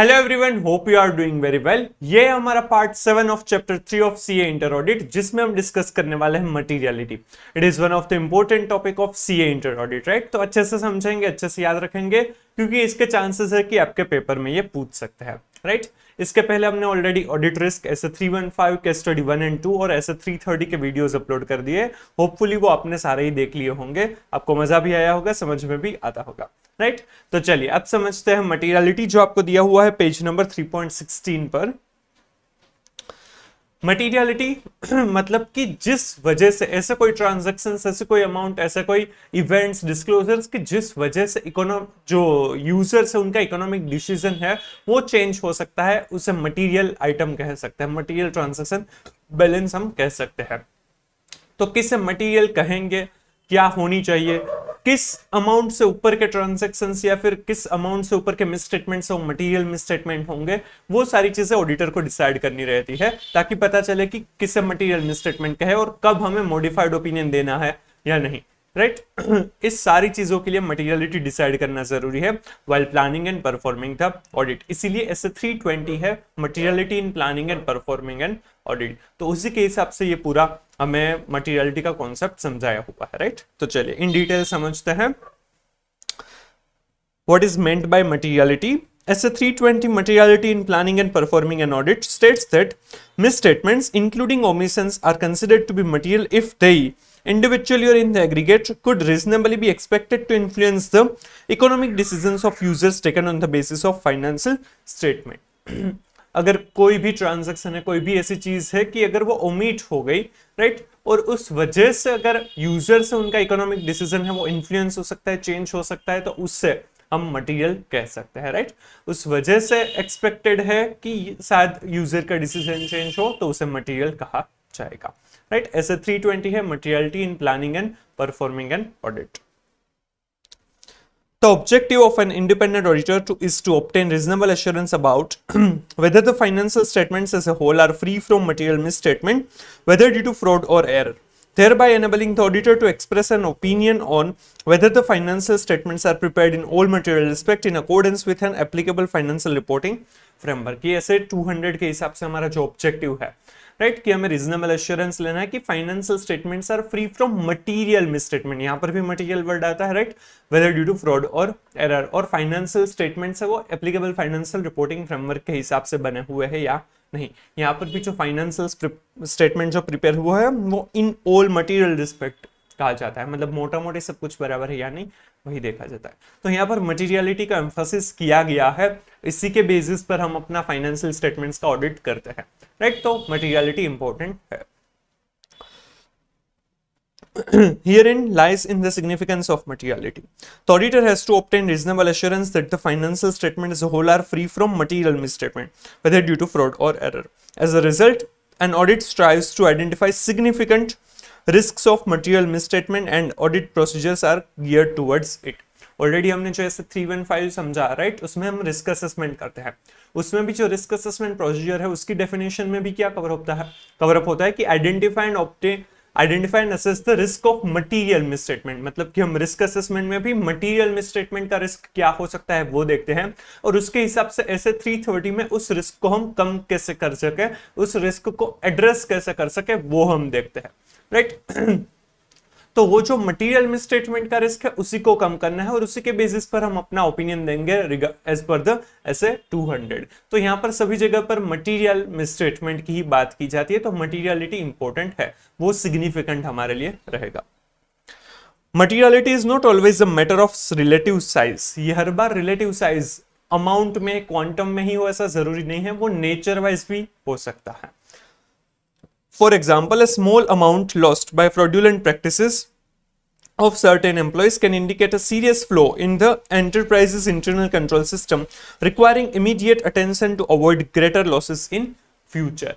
Hello everyone hope you are doing very well ये हमारा part seven of chapter three of CA inter audit जिसमें हम discuss करने वाले हैं materiality it is one of the important topic of CA inter audit right तो अच्छे से समझेंगे अच्छे से याद रखेंगे क्योंकि इसके चांसेस है कि आपके पेपर में ये पूछ सकते हैं राइट right? इसके पहले हमने already audit risk SA five के स्टडी वन एंड टू और ऐसे थर्टी के वीडियोस अपलोड कर दिए होपफुली वो आपने सारे ही देख लिए होंगे आपको मजा भी आया होगा समझ में भी आता होगा राइट तो चलिए अब समझते हैं मटेरियलिटी जो आपको दिया हुआ है पेज नंबर 3.16 पर मटेरियलिटी मतलब कि जिस वजह से ऐसे कोई ट्रांजेक्शन ऐसे कोई अमाउंट ऐसे कोई इवेंट्स डिस्क्लोजर्स की जिस वजह से इकोनॉम जो यूजर्स है उनका इकोनॉमिक डिसीजन है वो चेंज हो सकता है उसे मटेरियल आइटम कह सकते हैं मटेरियल ट्रांजेक्शन बैलेंस हम कह सकते हैं तो किसे मटेरियल कहेंगे क्या होनी चाहिए किस अमाउंट से ऊपर के ट्रांजेक्शन या फिर किस अमाउंट से ऊपर के स्टेटमेंट हो मटेरियल मिसस्टेटमेंट होंगे वो सारी चीजें ऑडिटर को डिसाइड करनी रहती है ताकि पता चले कि किसे मटेरियल मिसस्टेटमेंट कहे और कब हमें मॉडिफाइड ओपिनियन देना है या नहीं राइट right? इस सारी चीजों के लिए मटेरियलिटी डिसाइड करना जरूरी है well planning and performing the audit इसीलिए एस थ्री ट्वेंटी है materiality in planning and performing and audit तो उसी के हिसाब से ये पूरा हमें मटेरियलिटी का कॉन्सेप्ट समझाया हुआ है राइट right? तो चलिए इन डिटेल समझते हैं what is meant by materiality S three twenty materiality in planning and performing and audit states that misstatements including omissions are considered to be material if they individually or in the aggregate could reasonably be expected to influence the economic decisions of users taken on the basis of financial statement. अगर कोई भी transaction है कोई भी ऐसी चीज है कि अगर वो ओमिट हो गई राइट और उस वजह से अगर यूजर से उनका इकोनॉमिक डिसीजन है वो इन्फ्लुएंस हो सकता है चेंज हो सकता है तो उससे हम मटेरियल कह सकते हैं राइट उस वजह से एक्सपेक्टेड है कि शायद यूजर का डिसीजन चेंज हो तो उसे मटेरियल कहा जाएगा राइट ऐसे 320 है materiality in planning and performing and audit The objective of an independent auditor to, is to obtain reasonable assurance about whether the financial statements as a whole are free from material misstatement, whether due to fraud or error, thereby enabling the auditor to express an opinion on whether the financial statements are prepared in all material respect in accordance with an applicable financial reporting framework. ये ऐसे 200 के हिसाब से हमारा जो objective है right कि हमें रीजनेबल एश्योरेंस लेना है कि financial statements are free from material misstatement यहाँ पर भी मटेरियल वर्ड आता है right whether due to fraud और एरर और फाइनेंशियल स्टेटमेंट्स है वो एप्लीकेबल फाइनेंशियल रिपोर्टिंग फ्रेमवर्क के हिसाब से बने हुए हैं या नहीं यहाँ पर भी जो फाइनेंशियल स्टेटमेंट जो प्रिपेयर हुआ है वो इन ऑल मटीरियल रिस्पेक्ट कहा जाता है मतलब मोटा मोटी सब कुछ बराबर है या नहीं वही देखा जाता है तो यहाँ पर मटेरियलिटी का एम्फोसिस किया गया है इसी के बेसिस पर हम अपना फाइनेंशियल स्टेटमेंट्स का ऑडिट करते हैं राइट तो मटेरियलिटी इंपॉर्टेंट है herein lies in the significance of materiality. The auditor has to obtain reasonable assurance that the financial statement as a whole are free from material misstatement, whether due to fraud or error. As a result, an audit strives to identify significant risk of material misstatement and audit procedures are gear towards it already हमने जो SA three one five समझा right right? उसमें हम risk assessment करते हैं उसमें भी जो रिस्क असेसमेंट प्रोसीजर है उसकी डेफिनेशन में भी क्या कवर होता है कवर अप होता है कि identify and obtain identify and assess the risk of material misstatement मतलब कि हम रिस्क असेसमेंट में भी मटेरियल मिसस्टेटमेंट का रिस्क क्या हो सकता है वो देखते हैं और उसके हिसाब से ऐसे थ्री थर्टी में उस रिस्क को हम कम कैसे कर सके उस रिस्क को एड्रेस कैसे कर सके वो हम देखते हैं राइट तो वो जो मटेरियल मिसस्टेटमेंट का रिस्क है उसी को कम करना है और उसी के बेसिस पर हम अपना ओपिनियन देंगे एज पर द ऐसे 200 तो यहां पर सभी जगह पर मटेरियल मिसस्टेटमेंट की ही बात की जाती है तो मटेरियलिटी इंपॉर्टेंट है वो सिग्निफिकेंट हमारे लिए रहेगा materiality is not always a matter of relative size ये हर बार रिलेटिव साइज अमाउंट में क्वांटम में ही वो ऐसा जरूरी नहीं है वो नेचर वाइज भी हो सकता है for example a small amount lost by fraudulent practice of certain employees can indicate a serious flaw in the enterprise's internal control system, requiring immediate attention to avoid greater losses in future.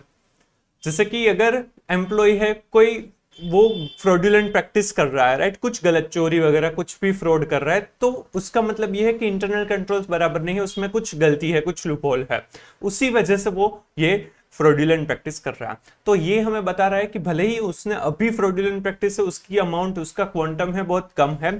jaise ki agar employee hai koi wo fraudulent practice kar raha hai right kuch galat chori wagera kuch bhi fraud kar raha hai to uska matlab ye hai ki internal controls barabar nahi hai usme kuch galti hai kuch loophole hai usi wajah se wo ye fraudulent practice कर रहा है तो ये हमें बता रहा है कि भले ही उसने अभी फ्रॉडुलेंट प्रैक्टिस है उसकी अमाउंट उसका क्वांटम है बहुत कम है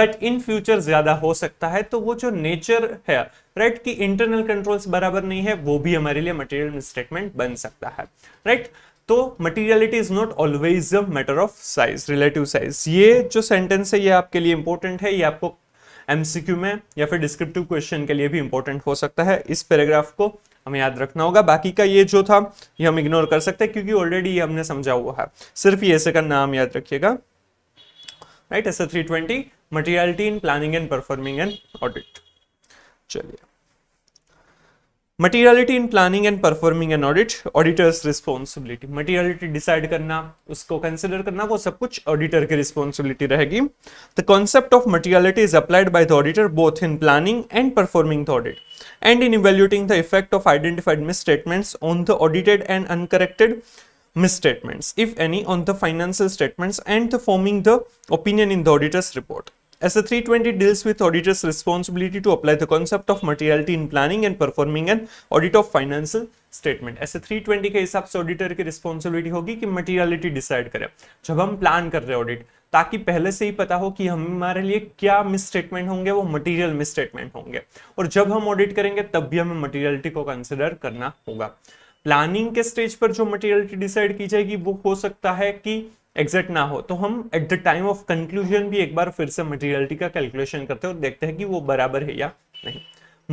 बट इन फ्यूचर ज्यादा हो सकता है तो वो जो नेचर है राइट right, कि इंटरनल कंट्रोल्स बराबर नहीं है वो भी हमारे लिए मटेरियल स्टेटमेंट बन सकता है राइट right? तो materiality is not always a matter of size relative size ये जो सेंटेंस है ये आपके लिए इंपॉर्टेंट है ये आपको एमसीक्यू में या फिर डिस्क्रिप्टिव क्वेश्चन के लिए भी इंपॉर्टेंट हो सकता है इस पैराग्राफ को हमें याद रखना होगा बाकी का ये जो था ये हम इग्नोर कर सकते हैं क्योंकि ऑलरेडी ये हमने समझा हुआ है सिर्फ ये से का नाम याद रखिएगा right S three twenty materiality in planning and performing and audit चलिए materiality in planning and performing an audit auditor's responsibility materiality decide करना उसको कंसिडर करना वो सब कुछ ऑडिटर की रिस्पॉन्सिबिलिटी रहेगी the concept of materiality is applied by the auditor both in planning and performing the audit and in evaluating the effect of identified statements on the audited and uncorrected misstatements if any on the financial statements and the forming the opinion in the auditor's report As 320 deals with auditor's responsibility to apply the concept of materiality in planning and performing an audit of financial statement SA 320 के हिसाब से auditor की responsibility होगी कि materiality decide करे जब हम plan कर रहे हैं ऑडिट ताकि पहले से ही पता हो कि हमारे लिए क्या मिसस्टेटमेंट होंगे वो मटेरियल मिसस्टेटमेंट होंगे और जब हम ऑडिट करेंगे तब भी हमें मटेरियलिटी को कंसिडर करना होगा प्लानिंग के स्टेज पर जो मटेरियलिटी डिसाइड की जाएगी वो हो सकता है कि एग्जैक्ट ना हो तो हम at the time of conclusion भी एक बार फिर से मटेरियलिटी का कैलकुलेशन करते हैं और देखते हैं कि वो बराबर है या नहीं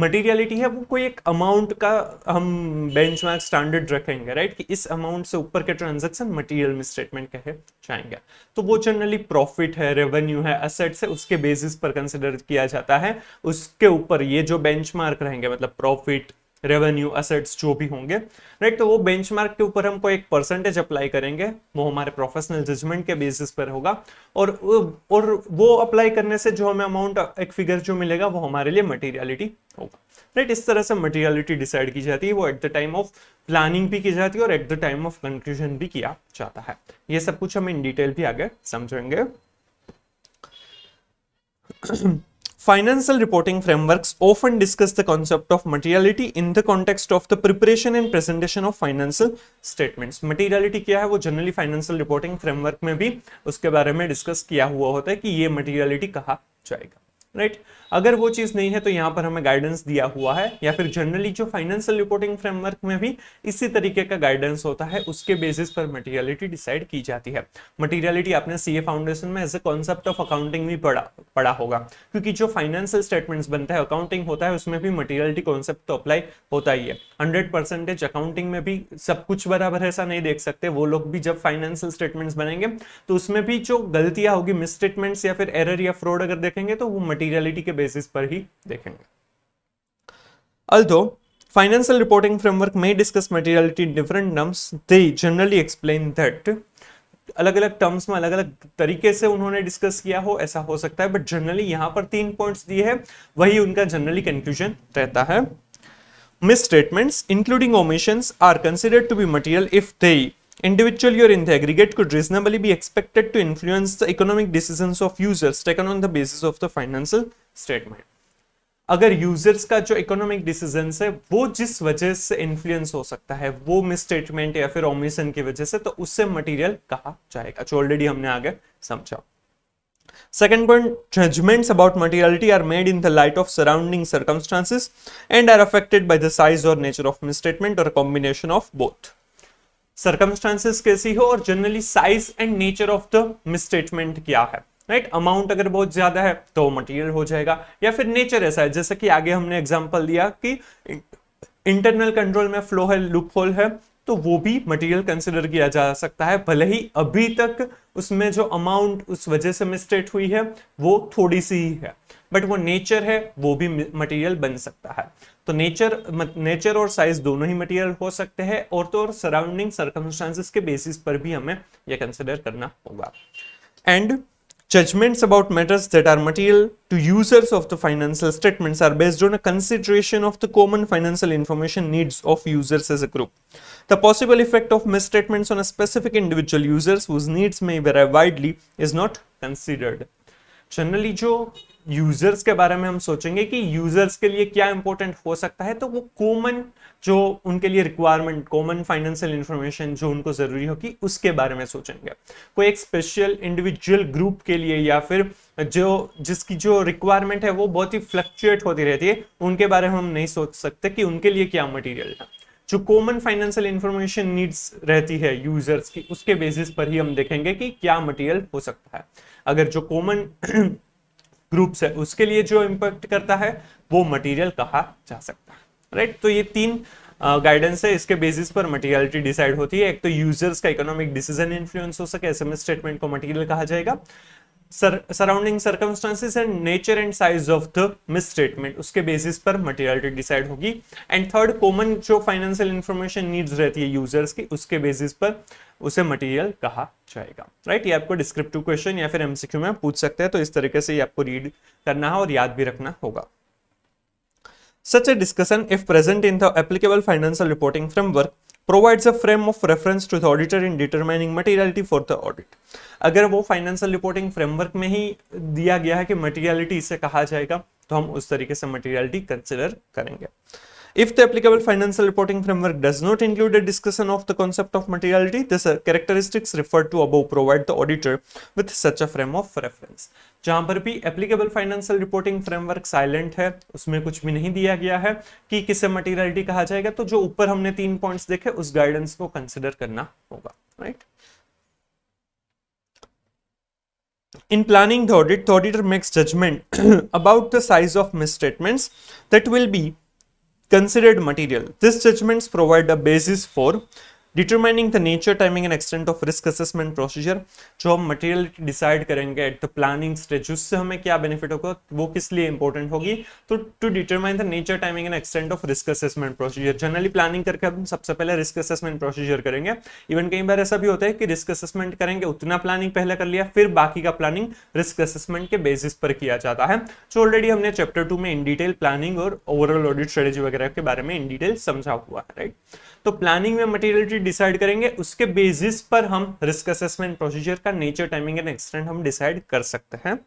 मटेरियलिटी है वो कोई एक अमाउंट का हम बेंचमार्क स्टैंडर्ड रखेंगे राइट कि इस अमाउंट से ऊपर के ट्रांजेक्शन मटेरियल में स्टेटमेंट कहे जाएंगे तो वो जनरली प्रॉफिट है रेवेन्यू है असेट्स है उसके बेसिस पर कंसिडर किया जाता है उसके ऊपर ये जो बेंचमार्क रहेंगे मतलब प्रॉफिट रेवेन्यू असेट्स जो भी होंगे राइट तो वो बेंचमार्क के ऊपर हमको एक परसेंटेज अप्लाई करेंगे वो हमारे प्रोफेशनल जजमेंट के बेसिस पर होगा और और वो अप्लाई करने से जो हमें अमाउंट एक फिगर जो मिलेगा वो हमारे लिए मटेरियलिटी होगा राइट इस तरह से मटेरियलिटी डिसाइड की जाती है वो at the time of planning भी की जाती है और at the time of conclusion भी किया जाता है ये सब कुछ हम इन डिटेल भी आगे समझेंगे Financial reporting frameworks often discuss the concept of materiality in the context of the preparation and presentation of financial statements. Materiality क्या है वो जनरली फाइनेंशियल रिपोर्टिंग फ्रेमवर्क में भी उसके बारे में डिस्कस किया हुआ होता है कि ये materiality कहा जाएगा राइट right? अगर वो चीज़ नहीं है तो यहां पर हमें गाइडेंस दिया हुआ है या फिर जनरली जो फाइनेंशियल रिपोर्टिंग फ्रेमवर्क में भी इसी तरीके का गाइडेंस होता है उसके बेसिस पर मटेरियलिटी डिसाइड की जाती है मटेरियलिटी आपने सी फाउंडेशन में as a concept of accounting भी पढ़ा पढ़ा होगा क्योंकि जो फाइनेंशियल स्टेटमेंट्स बनता है अकाउंटिंग होता है उसमें भी मटेरियलिटी कॉन्सेप्ट तो अप्लाई होता ही है हंड्रेड परसेंटेज अकाउंटिंग में भी सब कुछ बराबर ऐसा नहीं देख सकते वो लोग भी जब फाइनेंशियल स्टेटमेंट्स बनेंगे तो उसमें भी जो गलतियां होगी मिसस्टेटमेंट्स या फिर एरर या फ्रॉड अगर देखेंगे तो वो मटीरियलिटी के बेसिस पर ही देखेंगे अल्दो फाइनेंशियल रिपोर्टिंग फ्रेमवर्क में discuss materiality different norms they generally explain that अलग अलग टर्म्स में अलग अलग तरीके से उन्होंने डिस्कस किया हो ऐसा हो सकता है बट जनरली यहां पर तीन पॉइंट्स दिए हैं वही उनका जनरली कंक्लूजन रहता है misstatements including omission are considered to be material if they individually or in the aggregate could reasonably be expected to influence the economic decision of users taken on the basis of the financial statement अगर users का जो economic decision है वो जिस वजह से influence हो सकता है वो मिसस्टेटमेंट या फिर ओमिशन की वजह से तो उससे मटेरियल कहा जाएगा जो ऑलरेडी हमने आगे समझा second point judgments about materiality are made in the light of surrounding circumstances and are affected by the size or nature of misstatement or combination of both circumstances कैसी हो और generally size and nature of the misstatement क्या है right right? Amount अगर बहुत ज्यादा है तो मटेरियल हो जाएगा या फिर नेचर ऐसा है जैसे कि आगे हमने एग्जाम्पल दिया कि इंटरनल कंट्रोल में फ्लो है लूप होल है तो वो भी मटेरियल कंसिडर किया जा सकता है भले ही अभी तक उसमें जो अमाउंट उस वजह से मिस्टेट हुई है वो थोड़ी सी ही है बट वो नेचर है वो भी मटेरियल बन सकता है तो नेचर नेचर और साइज दोनों ही मटेरियल हो सकते हैं और तो और सराउंडिंग सर्कमस्टांसिस के बेसिस पर भी हमें यह कंसिडर करना होगा and Judgments about matters that are material to users of the financial statements are based on a consideration of the common financial information needs of users as a group. The possible effect of misstatements on a specific individual users whose needs may vary widely is not considered. Generally जो users के बारे में हम सोचेंगे कि users के लिए क्या इंपॉर्टेंट हो सकता है तो वो कॉमन common जो उनके लिए रिक्वायरमेंट कॉमन फाइनेंशियल इन्फॉर्मेशन जो उनको ज़रूरी होगी उसके बारे में सोचेंगे कोई एक स्पेशल इंडिविजुअल ग्रुप के लिए या फिर जो जिसकी जो रिक्वायरमेंट है वो बहुत ही फ्लक्चुएट होती रहती है उनके बारे में हम नहीं सोच सकते कि उनके लिए क्या मटीरियल है जो कॉमन फाइनेंशियल इन्फॉर्मेशन नीड्स रहती है यूजर्स की उसके बेसिस पर ही हम देखेंगे कि क्या मटेरियल हो सकता है अगर जो कॉमन ग्रुप्स है उसके लिए जो इम्पैक्ट करता है वो मटेरियल कहा जा सकता है राइट तो ये तीन गाइडेंस है इसके बेसिस पर मटेरियलिटी डिसाइड होती है एक तो यूजर्स का इकोनॉमिक डिसीजन इन्फ्लुएंस हो सके एसएमएस स्टेटमेंट को मटेरियल कहा जाएगा surrounding circumstances and nature and size of the misstatement उसके बेसिस पर मटेरियलिटी डिसाइड होगी एंड थर्ड कॉमन जो फाइनेंशियल इंफॉर्मेशन नीड्स रहती है यूजर्स की उसके बेसिस पर उसे मटेरियल कहा जाएगा राइट right? ये आपको डिस्क्रिप्टिव क्वेश्चन या फिर एमसीक्यू में पूछ सकते हैं तो इस तरीके से ये आपको रीड करना है और याद भी रखना होगा Such a discussion, if present in the applicable financial reporting framework, provides a frame of reference to the auditor in determining materiality for the audit. agar wo financial reporting framework mein hi diya gaya hai ki materiality ise kaha jayega to hum us tarike se materiality consider karenge If the applicable financial reporting framework does not include a discussion of the concept of materiality, the characteristics referred to above provide the auditor with such a frame of reference. जहां पर भी applicable financial reporting framework silent है उसमें कुछ भी नहीं दिया गया है कि किसे मटेरियलिटी कहा जाएगा तो जो ऊपर हमने तीन पॉइंट्स देखे उस गाइडेंस को कंसिडर करना होगा right right? in planning the audit the auditor makes judgment about the size of misstatements that will be considered material. These judgments provide a basis for determining the nature timing and extent of risk assessment procedure जो हम material decide करेंगे at the planning stage उससे हमें क्या benefit होगा वो किस लिए इंपॉर्टेंट होगी तो to determine the nature timing and extent of risk assessment procedure generally planning करके हम सबसे पहले रिस्क असेसमेंट प्रोसीजर करेंगे इवन कई बार ऐसा भी होता है कि रिस्क असेसमेंट करेंगे उतना प्लानिंग पहले कर लिया फिर बाकी का प्लानिंग रिस्क असेसमेंट के बेसिस पर किया जाता है जो ऑलरेडी हमने चैप्टर टू में इन डिटेल प्लानिंग और ओवरऑल ऑडिट स्ट्रेटेजी वगैरह के बारे में इन डिटेल समझा हुआ है राइट तो प्लानिंग में मटेरियलिटी डिसाइड करेंगे उसके बेसिस पर हम रिस्क असेसमेंट प्रोसीजर का नेचर टाइमिंग एंड एक्सटेंट हम डिसाइड कर सकते हैं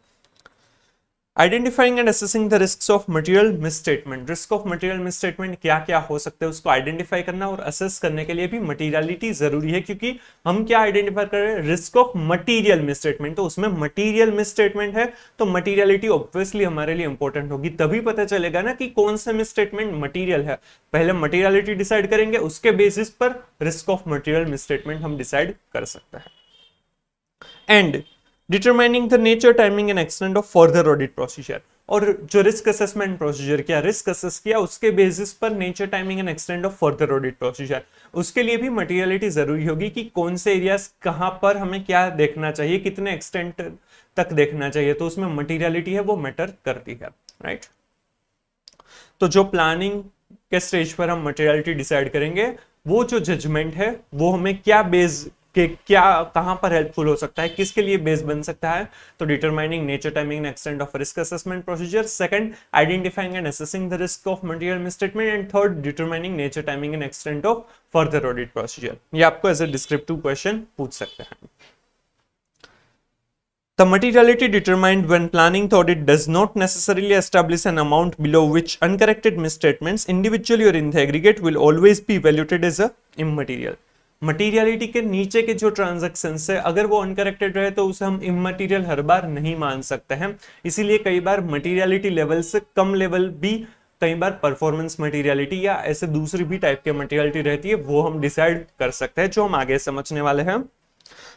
identifying and assessing the risk of material misstatement risk of material misstatement क्या क्या हो सकते हैं उसको आइडेंटिफाई करना और असेस करने के लिए भी मटीरियलिटी जरूरी है क्योंकि हम क्या आइडेंटिफाई कर रहे हैं रिस्क ऑफ मटीरियल मिसस्टेटमेंट तो उसमें मटीरियल मिसस्टेटमेंट है तो मटीरियलिटी ऑब्वियसली हमारे लिए इंपॉर्टेंट होगी तभी पता चलेगा ना कि कौन सा मिसस्टेटमेंट मटीरियल है पहले मटीरियलिटी डिसाइड करेंगे उसके बेसिस पर रिस्क ऑफ मटीरियल मिसस्टेटमेंट हम डिसाइड कर सकते हैं and determining the nature timing and extent of further audit procedure और जो रिस्क असेसमेंट प्रोसीजर किया रिस्क असेस किया उसके बेसिस पर nature timing and extent of further audit procedure उसके लिए भी मटेरियलिटी जरूरी होगी कि कौन से एरियाज कहाँ पर हमें क्या देखना चाहिए कितने एक्सटेंट तक देखना चाहिए तो उसमें मटेरियलिटी है वो मैटर करती है राइट right? तो जो प्लानिंग के स्टेज पर हम मटेरियलिटी डिसाइड करेंगे वो जो जजमेंट है वो हमें क्या बेस कि क्या कहाँ पर हेल्पफुल हो सकता है किसके लिए बेस बन सकता है तो determining nature timing extent of risk assessment procedure second identifying and assessing the risk of material misstatement and third determining nature timing and extent of further audit procedure ये आपको एज ए डिस्क्रिप्टिव क्वेश्चन पूछ सकते हैं The materiality determined when planning the audit does not necessarily establish an amount below which uncorrected misstatements individually or in the aggregate will always be evaluated as a immaterial. Materiality के नीचे के जो transaction है अगर वो uncorrected रहे तो उसे हम इमटीरियल हर बार नहीं मान सकते हैं इसीलिए कई बार मटीरियलिटी लेवल से कम लेवल भी कई बार परफॉर्मेंस मटेरियलिटी या ऐसे दूसरी भी टाइप के मटेरियलिटी रहती है वो हम डिसाइड कर सकते हैं जो हम आगे समझने वाले हैं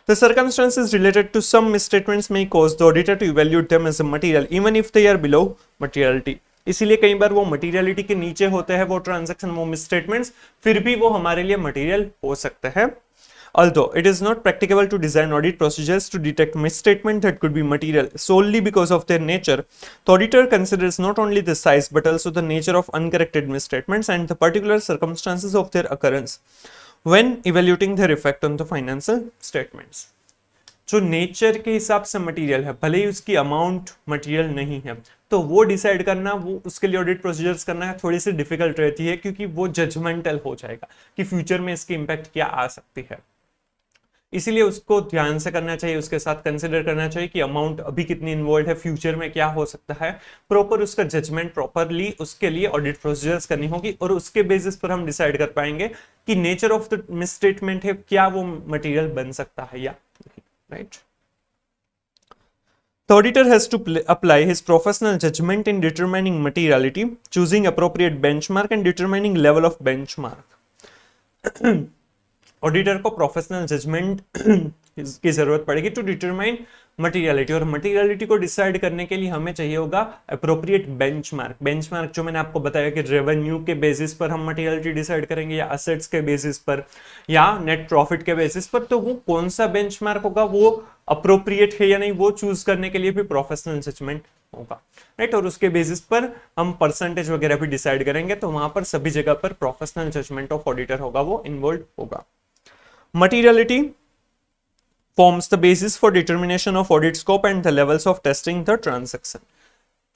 The circumstances related to some misstatements may cause the auditor to evaluate them as a material even if they are below materiality. इसीलिए कई बार वो मटीरियलिटी के नीचे होते हैं वो ट्रांजेक्शन वो मिसस्टेटमेंट्स फिर भी वो हमारे लिए मटीरियल हो सकते हैं although it is not practicable to design audit procedures to detect misstatement that could be material solely because of their nature तो auditor considers not only the size but also the nature of uncorrected misstatements and the particular circumstances of their occurrence when evaluating their effect on the financial statements जो nature के हिसाब से material है भले ही उसकी amount material नहीं है तो वो डिसाइड करना वो उसके लिए ऑडिट प्रोसीजर्स करना थोड़ी सी डिफिकल्ट रहती है क्योंकि वो जजमेंटल हो जाएगा कि फ्यूचर में इसकी इम्पैक्ट क्या आ सकती है इसीलिए उसको ध्यान से करना चाहिए उसके साथ कंसिडर करना चाहिए कि अमाउंट अभी कितनी इन्वॉल्व है फ्यूचर में क्या हो सकता है प्रॉपर उसका जजमेंट प्रॉपरली उसके लिए ऑडिट प्रोसीजर्स करनी होगी और उसके बेसिस पर हम डिसाइड कर पाएंगे कि नेचर ऑफ द मिसस्टेटमेंट है क्या वो मटेरियल बन सकता है या right right? The auditor has to apply his professional judgment in determining materiality, choosing appropriate benchmark and determining level of benchmark. Auditor को प्रोफेशनल जजमेंट की जरूरत पड़ेगी टू डिटरमाइन मटेरियलिटी और मटेरियलिटी को डिसाइड करने के लिए हमें चाहिए होगा अप्रोप्रिएट बेंचमार्क बेंचमार्क जो मैंने आपको बताया कि रेवेन्यू के बेसिस पर हम मटेरियलिटी डिसाइड करेंगे या असेट्स के बेसिस पर या नेट प्रॉफिट के बेसिस पर तो वो कौन सा बेंचमार्क होगा वो अप्रोप्रिएट है या नहीं वो चूज करने के लिए भी प्रोफेशनल जजमेंट होगा राइट और उसके बेसिस पर हम परसेंटेज वगैरह भी डिसाइड करेंगे तो वहां पर सभी जगह पर प्रोफेशनल जजमेंट ऑफ ऑडिटर होगा वो इन्वॉल्व होगा materiality forms the basis for determination of audit scope and the levels of testing the transaction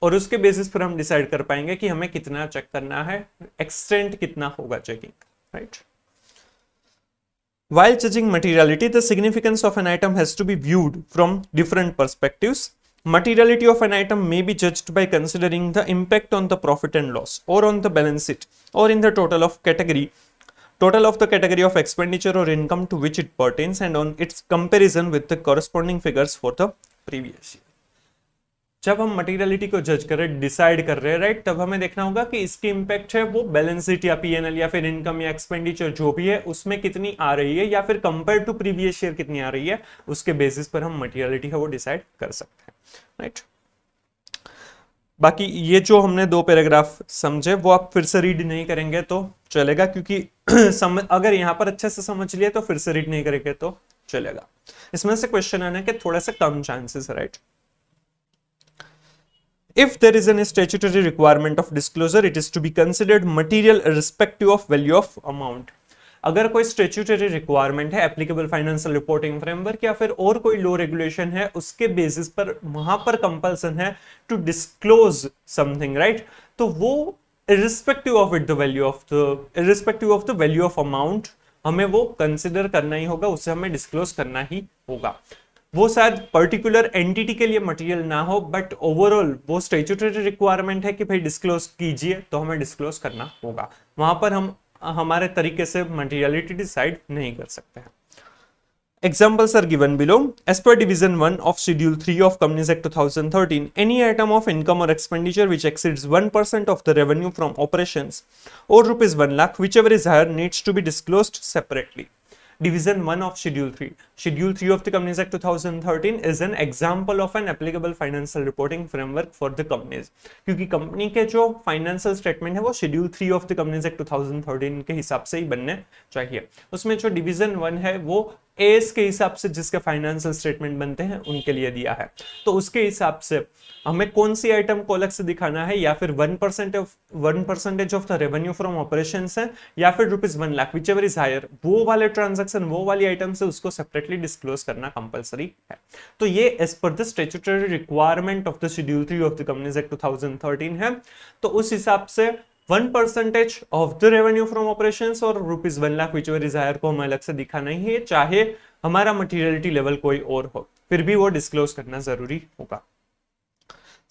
और उसके बेसिस पर हम डिसाइड कर पाएंगे कि हमें कितना चेक करना है एक्सटेंट कितना होगा checking right while judging materiality the significance of an item has to be viewed from different perspectives materiality of an item may be judged by considering the impact on the profit and loss or on the balance sheet or in the total of category total of the category of expenditure or income to which it pertains and on its comparison with the corresponding figures for the previous year जब हम materiality को जज कर रहे decide कर रहे हैं right तब हमें देखना होगा कि इसकी इम्पैक्ट है वो बैलेंस शीट या पीएनएल या फिर इनकम या एक्सपेंडिचर जो भी है उसमें कितनी आ रही है या फिर कंपेयर टू प्रीवियस ईयर कितनी आ रही है उसके बेसिस पर हम मटेरियलिटी है वो डिसाइड कर सकते हैं राइट right? बाकी ये जो हमने दो पैराग्राफ समझे वो आप फिर से रीड नहीं करेंगे तो चलेगा क्योंकि समझ अगर यहाँ पर अच्छे से समझ लिए तो फिर से रीड नहीं करेंगे तो चलेगा इसमें से क्वेश्चन आना के थोड़ा सा कम chances right if there is any statutory requirement of disclosure it is to be considered material irrespective of value of amount अगर कोई स्टेचूटरी रिक्वायरमेंट है एप्लीकेबल फाइनेंशियल रिपोर्टिंग फ्रेमवर्क या फिर और कोई लो रेगुलेशन है उसके बेसिस पर वहां पर कंपल्सन है टू डिस्क्लोज समथिंग राइट तो वो irrespective of it the value of the irrespective of the value of amount हमें वो कंसिडर करना ही होगा उसे हमें डिस्क्लोज करना ही होगा वो शायद पर्टिकुलर एंटिटी के लिए मटेरियल ना हो बट ओवरऑल वो स्टेचुटरी रिक्वायरमेंट है कि भाई डिस्क्लोज कीजिए तो हमें डिस्क्लोज करना होगा वहां पर हम हमारे तरीके से मटेरियलिटी डिसाइड नहीं कर सकते हैं Examples are given below. As per Division 1 of Schedule 3 of Companies Act 2013, any item of income or expenditure which exceeds 1% of the revenue from operations or rupees 1 lakh, whichever is higher, needs to be disclosed separately. Division 1 of Schedule 3. Schedule 3 of the Companies Act 2013 is an example of an applicable financial reporting framework for the companies. क्योंकि company के जो financial statement है वो schedule three of the companies act 2013 के हिसाब से ही बनने चाहिए उसमें जो डिवीजन वन है वो एस के हिसाब से जिसके फाइनेंशियल स्टेटमेंट बनते हैं उनके लिए दिया है तो उसके हिसाब से हमें कौन सी आइटम को अलग से दिखाना है या फिर one percent one percentage of the revenue from operation है या फिर rupees one lakh whichever is higher वो वाले ट्रांजेक्शन वो वाली आइटम से उसको सेपरेटली डिस्क्लोज करना कंपलसरी है तो ये as per the statutory requirement of the schedule three of the companies act two है तो उस हिसाब से one percentage of the revenue from operation और rupees one lakh whichever is higher को हमें अलग से दिखा नहीं है चाहे हमारा मटीरियलिटी लेवल कोई और हो फिर भी वो डिस्क्लोज करना जरूरी होगा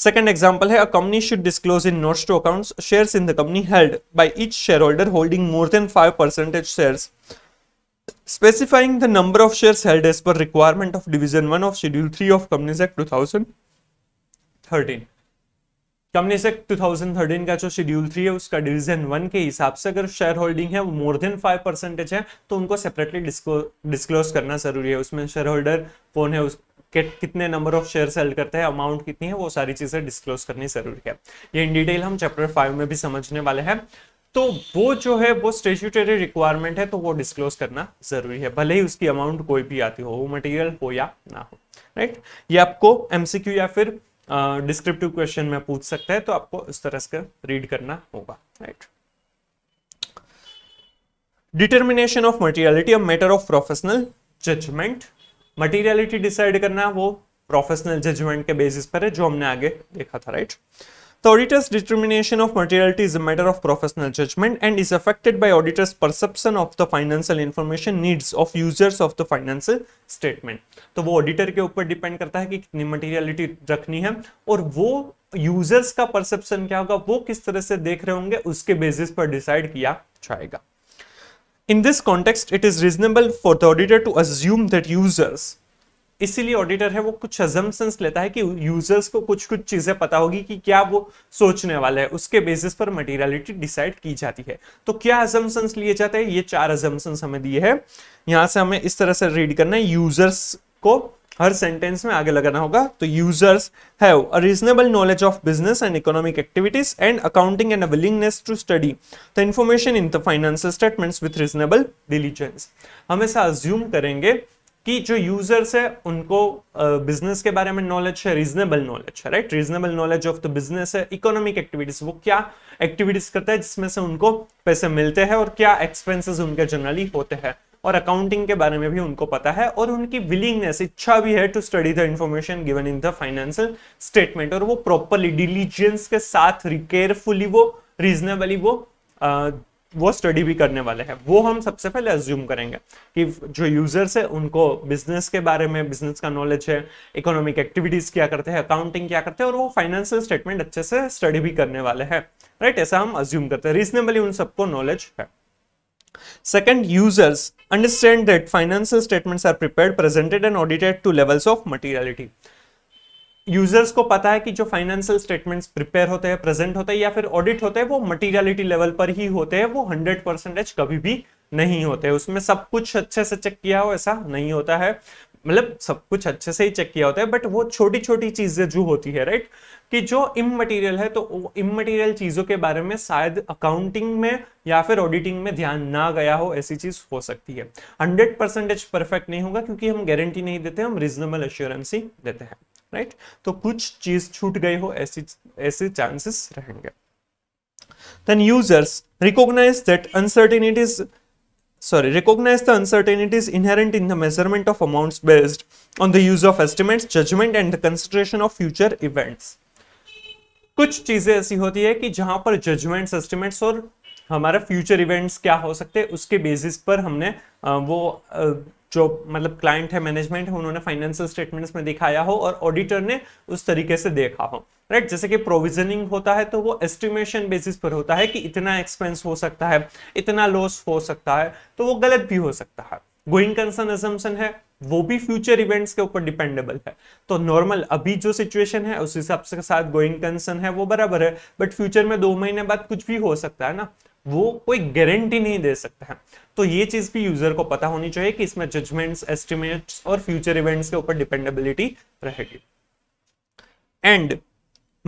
सेकेंड एग्जाम्पल है a company should disclose in note to account share in the company held by each shareholder holding more than five percentage share specifying the number of share held as per requirement of division one of schedule three of 3 act two thousand thirteen companies act 2013 का जो schedule three है उसका division one के हिसाब से अगर share holding है वो मोर देन फाइव परसेंटेज है तो उनको सेपरेटली डिस्क्लोज करना जरूरी है उसमें शेयर होल्डर कौन है उस कितने नंबर ऑफ शेयर सेल करते हैं अमाउंट कितनी है वो सारी चीजें डिस्क्लोज करनी जरूरी है ये इन डिटेल हम चैप्टर फाइव में भी समझने वाले हैं तो वो जो है वो स्टेचुटरी रिक्वायरमेंट है तो वो डिस्क्लोज करना जरूरी है भले ही उसकी अमाउंट कोई भी आती हो वो मटेरियल हो या ना हो राइट ये आपको एमसीक्यू या फिर डिस्क्रिप्टिव क्वेश्चन में पूछ सकता है तो आपको इस तरह से रीड करना होगा right determination of materiality a matter of professional judgement materiality decide करना वो प्रोफेशनल जजमेंट के बेसिस पर है जो हमने आगे देखा था right right? The auditor's determination of materiality is a matter of professional judgment and is affected by auditor's perception of the financial information needs of users of the financial statement. तो वो auditor के ऊपर depend करता है कि कितनी materiality रखनी है और वो users का perception क्या होगा वो किस तरह से देख रहे होंगे उसके basis पर decide किया जाएगा. In this context, it is reasonable for the auditor to assume that users इसीलिए ऑडिटर है वो कुछ एजम्पन्स लेता है कि यूजर्स को कुछ कुछ चीजें पता होगी कि क्या वो सोचने वाले हैं उसके बेसिस पर मटेरियलिटी डिसाइड की जाती है तो क्या एजम्पन्स लिए जाते हैं ये चार एजम्पन्स हमें दिए हैं यहां से हमें इस तरह से रीड करना है यूजर्स को हर सेंटेंस में आगे लगाना होगा तो users have a reasonable knowledge of business and economic activities and accounting and a willingness to study the information in the financial statements with reasonable diligence हमेशा अज्यूम करेंगे कि जो यूजर्स है उनको बिजनेस uh, के बारे में नॉलेज है रीजनेबल नॉलेज है right reasonable knowledge of the business है इकोनॉमिक एक्टिविटीज वो क्या एक्टिविटीज करता है जिसमें से उनको पैसे मिलते हैं और क्या एक्सपेंसेस उनके जनरली होते हैं और अकाउंटिंग के बारे में भी उनको पता है और उनकी विलिंगनेस इच्छा भी है to study the information given in the financial statement और वो प्रॉपरली डिलीजेंस के साथ केयरफुली वो रीजनेबली वो uh, वो स्टडी भी करने वाले हैं वो हम सबसे पहले अज्यूम करेंगे कि जो यूजर्स है उनको बिजनेस के बारे में बिजनेस का नॉलेज है इकोनॉमिक एक्टिविटीज क्या करते हैं अकाउंटिंग क्या करते हैं और वो फाइनेंशियल स्टेटमेंट अच्छे से स्टडी भी करने वाले हैं राइट ऐसा हम अज्यूम करते हैं रीजनेबली उन सबको नॉलेज है second users understand that financial statements are prepared, presented and audited to levels of materiality. Users को पता है कि जो फाइनेंशियल स्टेटमेंट्स प्रिपेयर होते हैं प्रेजेंट होते हैं या फिर ऑडिट होते हैं वो मटेरियलिटी लेवल पर ही होते हैं वो हंड्रेड परसेंटेज कभी भी नहीं होते उसमें सब कुछ अच्छे से चेक किया हो ऐसा नहीं होता है मतलब सब कुछ अच्छे से ही चेक किया होता है बट वो छोटी छोटी चीजें जो होती है राइट कि जो इमटीरियल है तो इमटीरियल चीजों के बारे में शायद अकाउंटिंग में या फिर ऑडिटिंग में ध्यान ना गया हो ऐसी चीज हो सकती है हंड्रेड परसेंटेज परफेक्ट नहीं होगा क्योंकि हम गारंटी नहीं देते हम रीजनेबल एश्योरेंस ही देते हैं राइट तो कुछ चीज छूट गई हो ऐसी ऐसे चांसेस रहेंगे then users recognize that uncertainties sorry recognize the uncertainties inherent in the measurement of amounts based on the use of estimates judgment and the consideration of future events कुछ चीजें ऐसी होती है कि जहां पर जजमेंट्स एस्टिमेट्स और हमारा फ्यूचर इवेंट्स क्या हो सकते हैं उसके बेसिस पर हमने वो जो मतलब क्लाइंट है मैनेजमेंट है उन्होंने फाइनेंशियल स्टेटमेंट्स में दिखाया हो और ऑडिटर ने उस तरीके से देखा हो राइट जैसे कि प्रोविजनिंग होता है तो वो एस्टिमेशन बेसिस पर होता है कि इतना एक्सपेंस हो सकता है इतना लॉस हो सकता है तो वो गलत भी हो सकता है गोइंग कंसर्न एजम्सन है वो भी फ्यूचर इवेंट्स के ऊपर डिपेंडेबल है तो नॉर्मल अभी जो सिचुएशन है उस हिसाब से साथ गोइंग कंसर्न है वो बराबर है बट फ्यूचर में दो महीने बाद कुछ भी हो सकता है ना वो कोई गारंटी नहीं दे सकता है तो ये चीज भी यूजर को पता होनी चाहिए कि इसमें जजमेंट्स एस्टिमेट्स और फ्यूचर इवेंट्स के ऊपर डिपेंडेबिलिटी रहेगी and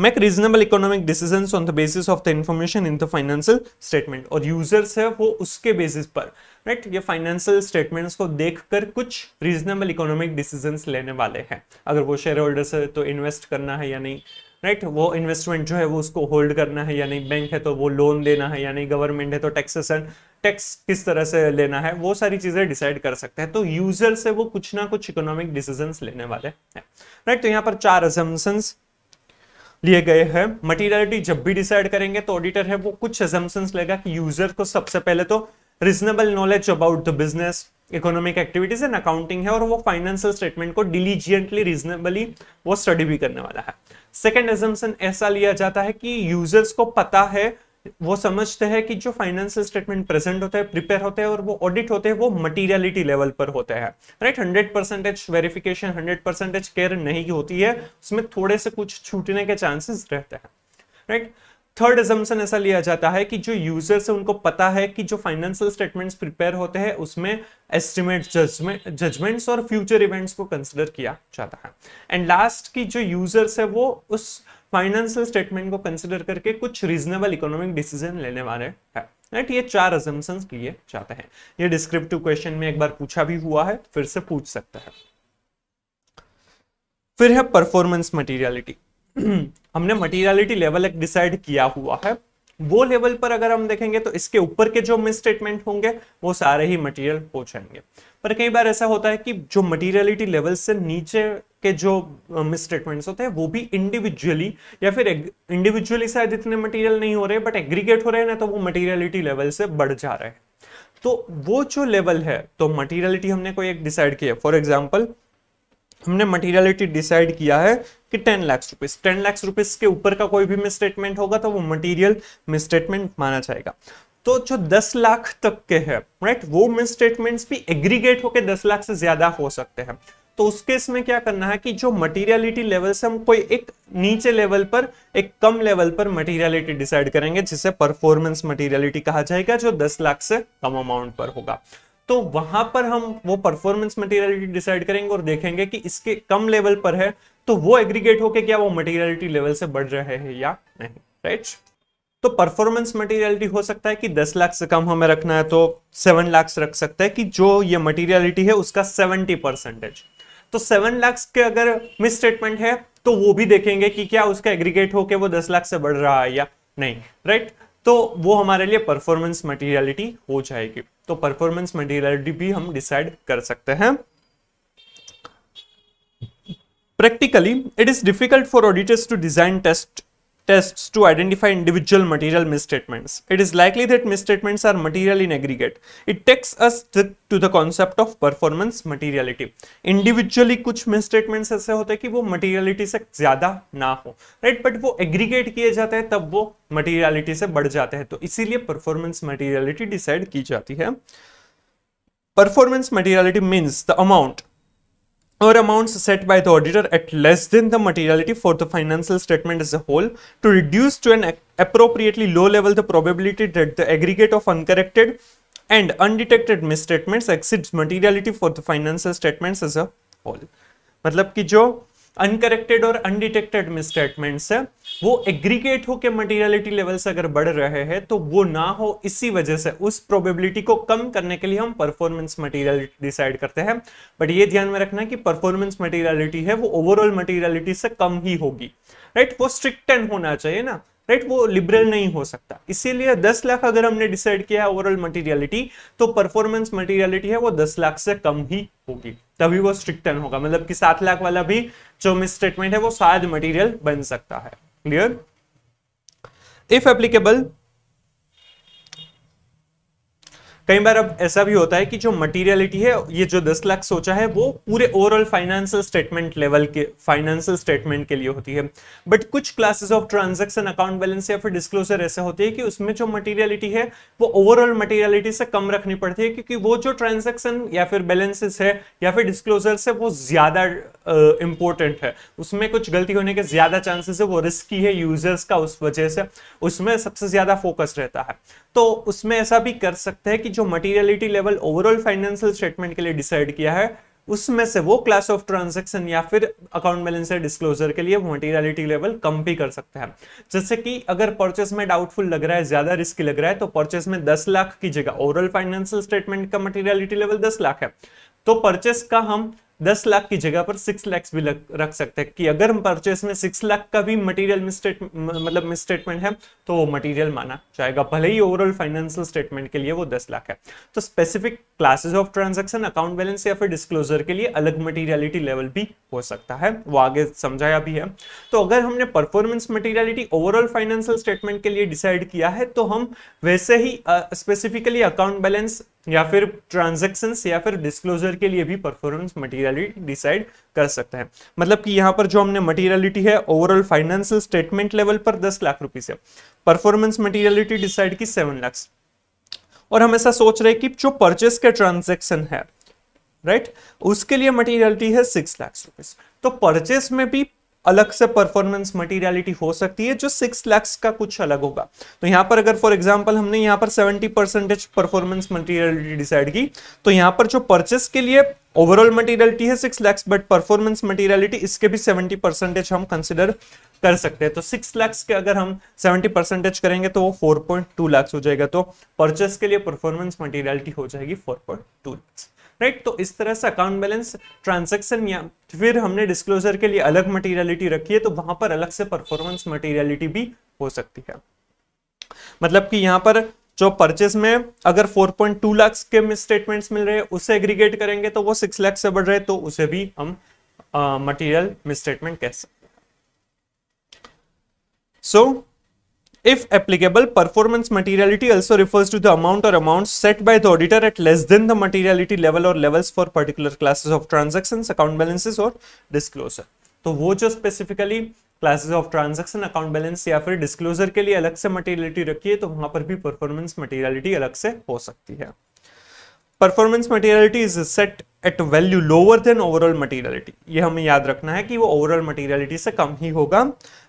make reasonable economic decisions on the basis of the information in the financial statement और यूजर्स है वो उसके बेसिस पर राइट ये फाइनेंशियल स्टेटमेंट्स को देखकर कुछ रीजनेबल इकोनॉमिक डिसीजंस लेने वाले हैं अगर वो शेयर होल्डर्स है तो इन्वेस्ट करना है या नहीं राइट वो इन्वेस्टमेंट जो है वो उसको होल्ड करना है यानी बैंक है तो वो लोन देना है यानी गवर्नमेंट है तो टैक्सेशन टैक्स किस तरह से लेना है वो सारी चीजें डिसाइड कर सकते हैं तो यूजर से वो कुछ ना कुछ इकोनॉमिक डिसीजन लेने वाले हैं राइट तो यहाँ पर चार एजम्सन लिए गए हैं मटीरियलिटी जब भी डिसाइड करेंगे तो ऑडिटर है वो कुछ एजम्सन लेगा कि यूजर को सबसे पहले तो reasonable knowledge about the business economic activities and accounting है और वो फाइनेंशियल स्टेटमेंट को डिलीजियंटली रीजनेबली वो स्टडी भी करने वाला है सेकेंड एजम्सन ऐसा लिया जाता है कि यूजर्स को पता है वो समझते हैं कि जो फाइनेंशियल स्टेटमेंट प्रेजेंट होते हैं प्रिपेयर होते हैं और वो ऑडिट होते हैं वो मटेरियलिटी लेवल पर होते हैं right hundred percentage verification hundred percentage care नहीं होती है उसमें थोड़े से कुछ छूटने के चांसेस रहते हैं राइट right? थर्ड एजम्सन ऐसा लिया जाता है कि जो यूजर्स है उनको पता है कि जो फाइनेंशियल स्टेटमेंट्स प्रिपेयर होते हैं उसमें एस्टिमेट जजमेंट्स और फ्यूचर इवेंट्स को कंसिडर किया जाता है एंड लास्ट की जो यूजर्स है वो उस फाइनेंशियल स्टेटमेंट को कंसिडर करके कुछ रीजनेबल इकोनॉमिक डिसीजन लेने वाले हैं राइट ये चार एजम्सन लिए जाते हैं ये डिस्क्रिप्टिव क्वेश्चन में एक बार पूछा भी हुआ है फिर से पूछ सकता है फिर है परफॉर्मेंस मटेरियलिटी हमने मटीरियलिटी लेवल एक डिसाइड किया हुआ है वो लेवल पर अगर हम देखेंगे तो इसके ऊपर के जो मिस स्टेटमेंट होंगे वो सारे ही मटेरियल हो जाएंगे पर कई बार ऐसा होता है कि जो मटेरियलिटी लेवल से नीचे के जो मिस स्टेटमेंट होते हैं वो भी इंडिविजुअली या फिर इंडिविजुअली शायद इतने मटेरियल नहीं हो रहे बट एग्रीगेट हो रहे हैं ना तो वो मटीरियलिटी लेवल से बढ़ जा रहे हैं तो वो जो लेवल है तो मटीरियलिटी हमने कोई एक डिसाइड किया फॉर एग्जाम्पल हमने मटीरियलिटी डिसाइड किया है कि ten lakh rupees ten lakh rupees के ऊपर का कोई भी मिसस्टेटमेंट होगा तो वो मटीरियल मिसस्टेटमेंट माना जाएगा तो जो 10 लाख तक के है राइट वो मिसस्टेटमेंट्स भी एग्रीगेट होकर 10 लाख से ज्यादा हो सकते हैं तो उस केस में क्या करना है कि जो मटेरियलिटी लेवल से हम कोई एक नीचे लेवल पर एक कम लेवल पर मटेरियलिटी डिसाइड करेंगे जिसे परफॉर्मेंस मटेरियलिटी कहा जाएगा जो 10 लाख से कम अमाउंट पर होगा तो वहां पर हम वो परफॉर्मेंस मटेरियलिटी डिसाइड करेंगे और देखेंगे कि इसके कम लेवल पर है तो वो एग्रीगेट होके क्या वो मटेरियलिटी लेवल से बढ़ रहे हैं या नहीं राइट तो परफॉर्मेंस मटेरियलिटी हो सकता है कि 10 लाख से कम हमें रखना है तो 7 लाख रख सकता है कि जो ये मटेरियलिटी है उसका 70 परसेंटेज तो 7 लाख के अगर मिस है तो वो भी देखेंगे कि क्या उसका एग्रीगेट होके वो 10 लाख से बढ़ रहा है या नहीं राइट right? तो वो हमारे लिए परफॉर्मेंस मटेरियलिटी हो जाएगी तो परफॉर्मेंस मटेरियलिटी भी हम डिसाइड कर सकते हैं practically it is difficult for auditors to design test tests to identify individual material misstatements. It is likely that misstatements are material in aggregate. It takes us th to the concept of performance materiality. Individually कुछ misstatements ऐसे होते हैं कि वो materiality से ज़्यादा ना हो right? But वो aggregate किए जाते हैं तब वो materiality से बढ़ जाते हैं तो इसीलिए performance materiality decide की जाती है. Performance materiality means the amount or amounts set by the auditor at less than the materiality for the financial statement as a whole to reduce to an appropriately low level the probability that the aggregate of uncorrected and undetected misstatements exceeds materiality for the financial statements as a whole मतलब कि जो uncorrected और undetected misstatements है वो aggregate होकर materiality level से अगर बढ़ रहे हैं तो वो ना हो इसी वजह से उस प्रोबेबिलिटी को कम करने के लिए हम परफॉर्मेंस मटेरियल डिसाइड करते हैं बट ये ध्यान में रखना कि परफॉर्मेंस मटेरियलिटी है वो ओवरऑल मटीरियलिटी से कम ही होगी राइट right? वो स्ट्रिक्ट होना चाहिए ना राइट वो लिबरल नहीं हो सकता इसीलिए 10 लाख अगर हमने डिसाइड किया ओवरऑल मटेरियलिटी तो परफॉर्मेंस मटेरियलिटी है वो 10 लाख से कम ही होगी तभी वो स्ट्रिक्टन होगा मतलब कि सात लाख वाला भी जो मिस स्टेटमेंट है वो शायद मटेरियल बन सकता है क्लियर इफ एप्लीकेबल कई बार अब ऐसा भी होता है कि जो मटेरियलिटी है ये जो दस लाख सोचा है वो पूरे ओवरऑल फाइनेंशियल स्टेटमेंट लेवल के फाइनेंशियल स्टेटमेंट के लिए होती है बट कुछ classes of transaction account balance या फिर डिस्क्लोजर ऐसे होते हैं कि उसमें जो मटीरियलिटी है वो ओवरऑल मटीरियलिटी से कम रखनी पड़ती है क्योंकि वो जो ट्रांजेक्शन या फिर बैलेंसेस है या फिर डिस्क्लोजर है वो ज्यादा इंपॉर्टेंट uh, है उसमें कुछ गलती होने के ज्यादा चांसेस है वो रिस्की है यूजर्स का उस वजह से उसमें सबसे ज्यादा फोकस रहता है तो उसमें ऐसा भी कर सकते हैं कि जो materiality level overall financial statement के लिए डिसाइड किया है उसमें से वो क्लास ऑफ ट्रांजैक्शन या फिर अकाउंट बैलेंस या डिस्क्लोजर के लिए मटेरियलिटी लेवल कम भी कर सकते हैं जैसे कि अगर परचेस में डाउटफुल लग रहा है ज्यादा रिस्क लग रहा है तो परचेस में 10 लाख की जगह ओवरऑल फाइनेंशियल स्टेटमेंट का मटेरियलिटी लेवल 10 लाख है तो परचेस का हम दस लाख की जगह पर सिक्स लैक्स भी लग, रख सकते हैं कि अगर हम परचेस में सिक्स लाख का भी मटेरियल मिस्टेट मतलब मिसस्टेटमेंट है तो वो मटेरियल माना जाएगा भले ही ओवरऑल फाइनेंशियल स्टेटमेंट के लिए वो दस लाख है तो specific classes of transaction account balance या फिर डिस्क्लोजर के लिए अलग मटीरियलिटी लेवल भी हो सकता है वो आगे समझाया भी है तो अगर हमने performance materiality overall financial statement के लिए डिसाइड किया है तो हम वैसे ही स्पेसिफिकली अकाउंट बैलेंस या फिर ट्रांजेक्शन्स या फिर डिस्क्लोजर के लिए भी परफॉर्मेंस मटेरियलिटी डिसाइड कर सकता है मतलब कि यहाँ पर जो हमने मटेरियलिटी है ओवरऑल फाइनेंशियल स्टेटमेंट लेवल पर दस लाख रुपीज है परफॉर्मेंस मटेरियलिटी डिसाइड की सेवन लाख और हम ऐसा सोच रहे कि जो परचेस का ट्रांजेक्शन है राइट right? उसके लिए मटीरियलिटी है सिक्स लाख रुपीज तो परचेस में भी अलग से परफॉर्मेंस मटेरियलिटी हो सकती है जो सिक्स लैक्स का कुछ अलग होगा तो यहां पर अगर फॉर एग्जाम्पल हमने यहां पर seventy percentage performance materiality decide की तो यहां पर जो परचेस के लिए ओवरऑल मटेरियलिटी है six lakhs but performance materiality इसके भी सेवेंटी परसेंटेज हम कंसिडर कर सकते हैं तो सिक्स लैक्स के अगर हम सेवेंटी परसेंटेज करेंगे तो वो फोर पॉइंट टू लैक्स हो जाएगा तो परचेस के लिए परफॉर्मेंस मटीरियलिटी हो जाएगी four point two lakhs right तो इस तरह से अकाउंट बैलेंस ट्रांजेक्शन या फिर हमने डिस्क्लोजर के लिए अलग मटेरियलिटी रखी है तो वहां पर अलग से परफॉर्मेंस मटेरियलिटी भी हो सकती है मतलब कि यहां पर जो परचेज में अगर 4.2 लाख के स्टेटमेंट्स मिल रहे हैं उसे एग्रीगेट करेंगे तो वो 6 लाख से बढ़ रहे तो उसे भी हम मटेरियल मिसस्टेटमेंट कह सकते हैं सो so, If applicable, performance materiality also refers to the amount or amounts set by the auditor at less than the materiality level or levels for particular classes of transactions, account balances और disclosure. तो वो जो specifically classes of transaction account balance या फिर disclosure के लिए अलग से मटेरियलिटी रखिए तो वहां पर भी परफॉर्मेंस मटेरियलिटी अलग से हो सकती है performance materiality is set at value lower than overall materiality ये हमें याद रखना है कि वो ओवरऑल मटीरियलिटी से कम ही होगा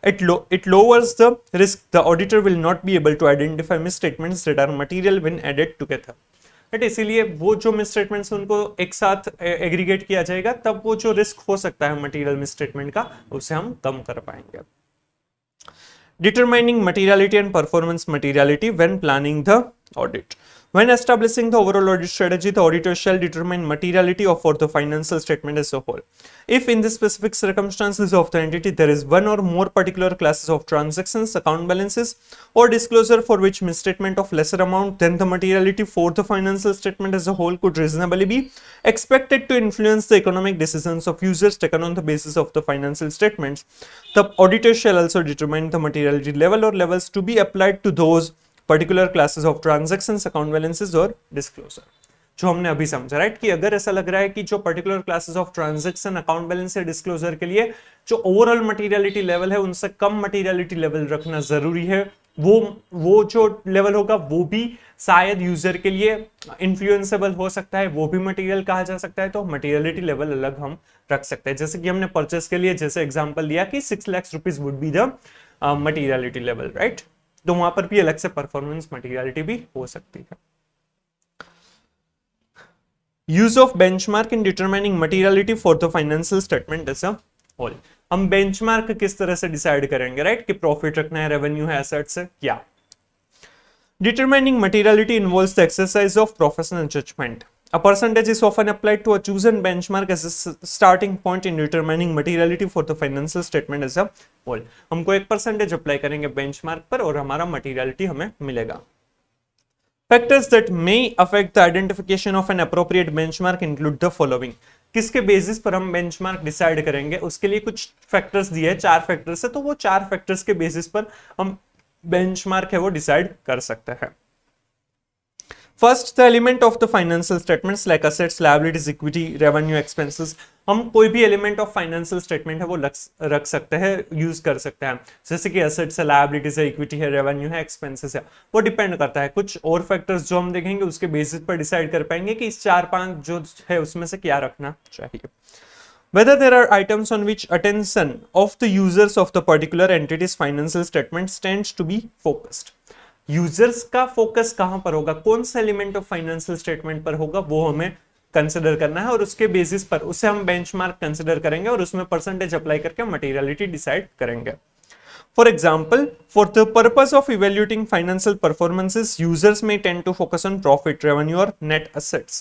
it low it lowers the risk the auditor will not be able to identify misstatements that are material when added together but इसीलिए वो जो मिस स्टेटमेंट्स उनको एक साथ एग्रीगेट किया जाएगा तब वो जो रिस्क हो सकता है मटीरियल मिस स्टेटमेंट का उसे हम कम कर पाएंगे determining materiality and performance materiality when planning the audit When establishing the overall audit strategy, the auditor shall determine materiality of for the financial statement as a whole. If in the specific circumstances of the entity, there is one or more particular classes of transactions, account balances, or disclosure for which misstatement of lesser amount, then the materiality for the financial statement as a whole could reasonably be expected to influence the economic decisions of users taken on the basis of the financial statements. The auditor shall also determine the materiality level or levels to be applied to those particular classes of transaction account balances और disclosure जो हमने अभी समझा right कि अगर ऐसा लग रहा है कि जो particular classes of transaction account balance है डिस्क्लोजर के लिए जो ओवरऑल मटीरियलिटी लेवल है उनसे कम मटीरियलिटी लेवल रखना जरूरी है वो वो जो लेवल होगा वो भी शायद यूजर के लिए इन्फ्लुएंसेबल हो सकता है वो भी मटेरियल कहा जा सकता है तो मटेरियलिटी लेवल अलग हम रख सकते हैं जैसे कि हमने परचेस के लिए जैसे एग्जांपल लिया कि six lakhs rupees would be the materiality level right तो वहां पर भी अलग से परफॉर्मेंस मटीरियालिटी भी हो सकती है use of benchmark in determining materiality for the financial statement as all हम बेंचमार्क किस तरह से डिसाइड करेंगे राइट right? कि प्रॉफिट रखना है रेवेन्यू है एसेट्स है determining materiality involve the exercise of professional judgement A percentage is often applied to a chosen benchmark as a starting point in determining materiality for the financial statement as a whole. हमको एक percentage apply करेंगे benchmark पर और हमारा materiality हमें मिलेगा factors that may affect the identification of an appropriate benchmark include the following किसके basis पर हम बेंचमार्क डिसाइड करेंगे उसके लिए कुछ फैक्टर्स दिए हैं चार फैक्टर्स है तो वो चार फैक्टर्स के बेसिस पर हम बेंचमार्क है वो डिसाइड कर सकते हैं first the element of the financial statements like assets liabilities equity revenue expenses हम कोई भी एलिमेंट ऑफ फाइनेंशियल स्टेटमेंट है वो रख सकते हैं यूज कर सकते हैं जैसे कि असेट्स है लाइबिलिटीज है इक्विटी है रेवेन्यू है एक्सपेंसेस है वो डिपेंड करता है कुछ और फैक्टर्स जो हम देखेंगे उसके बेसिस पर डिसाइड कर पाएंगे कि इस चार पांच जो है उसमें से क्या रखना चाहिए whether there are items on which attention of the users of the particular entity's financial statements tends to be focused users का फोकस कहां पर होगा कौन सा एलिमेंट ऑफ फाइनेंशियल स्टेटमेंट पर होगा वो हमें कंसिडर करना है और उसके बेसिस पर उसे हम मार्क कंसिडर करेंगे और उसमें परसेंटेज अप्लाई करके मटेरियलिटी डिसाइड करेंगे For example, for the purpose of evaluating financial performances, users may tend to focus on profit, revenue or net assets.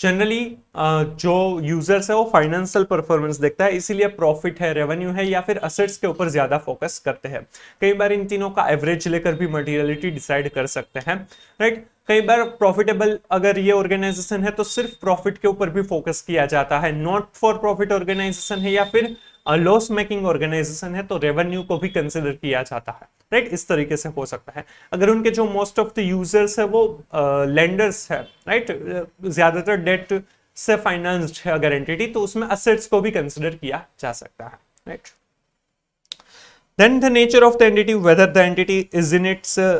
Generally uh, जो यूजर्स है वो फाइनेंशियल परफॉर्मेंस देखता है इसीलिए प्रॉफिट है रेवेन्यू है या फिर असेट्स के ऊपर ज्यादा फोकस करते हैं कई बार इन तीनों का एवरेज लेकर भी मटेरियलिटी डिसाइड कर सकते हैं राइट कई बार प्रॉफिटेबल अगर ये ऑर्गेनाइजेशन है तो सिर्फ प्रॉफिट के ऊपर भी फोकस किया जाता है नॉट फॉर प्रॉफिट ऑर्गेनाइजेशन है या फिर लॉस मेकिंग ऑर्गेनाइजेशन है तो रेवेन्यू को भी कंसिडर किया जाता है राइट इस तरीके से हो सकता है अगर उनके जो मोस्ट ऑफ द यूजर्स है वो लेंडर्स है राइट ज्यादातर डेट से फाइनेंस्ड है अगर एंटिटी तो उसमें असेट्स को भी कंसिडर किया जा सकता है right then the nature of the entity whether the entity is in its uh,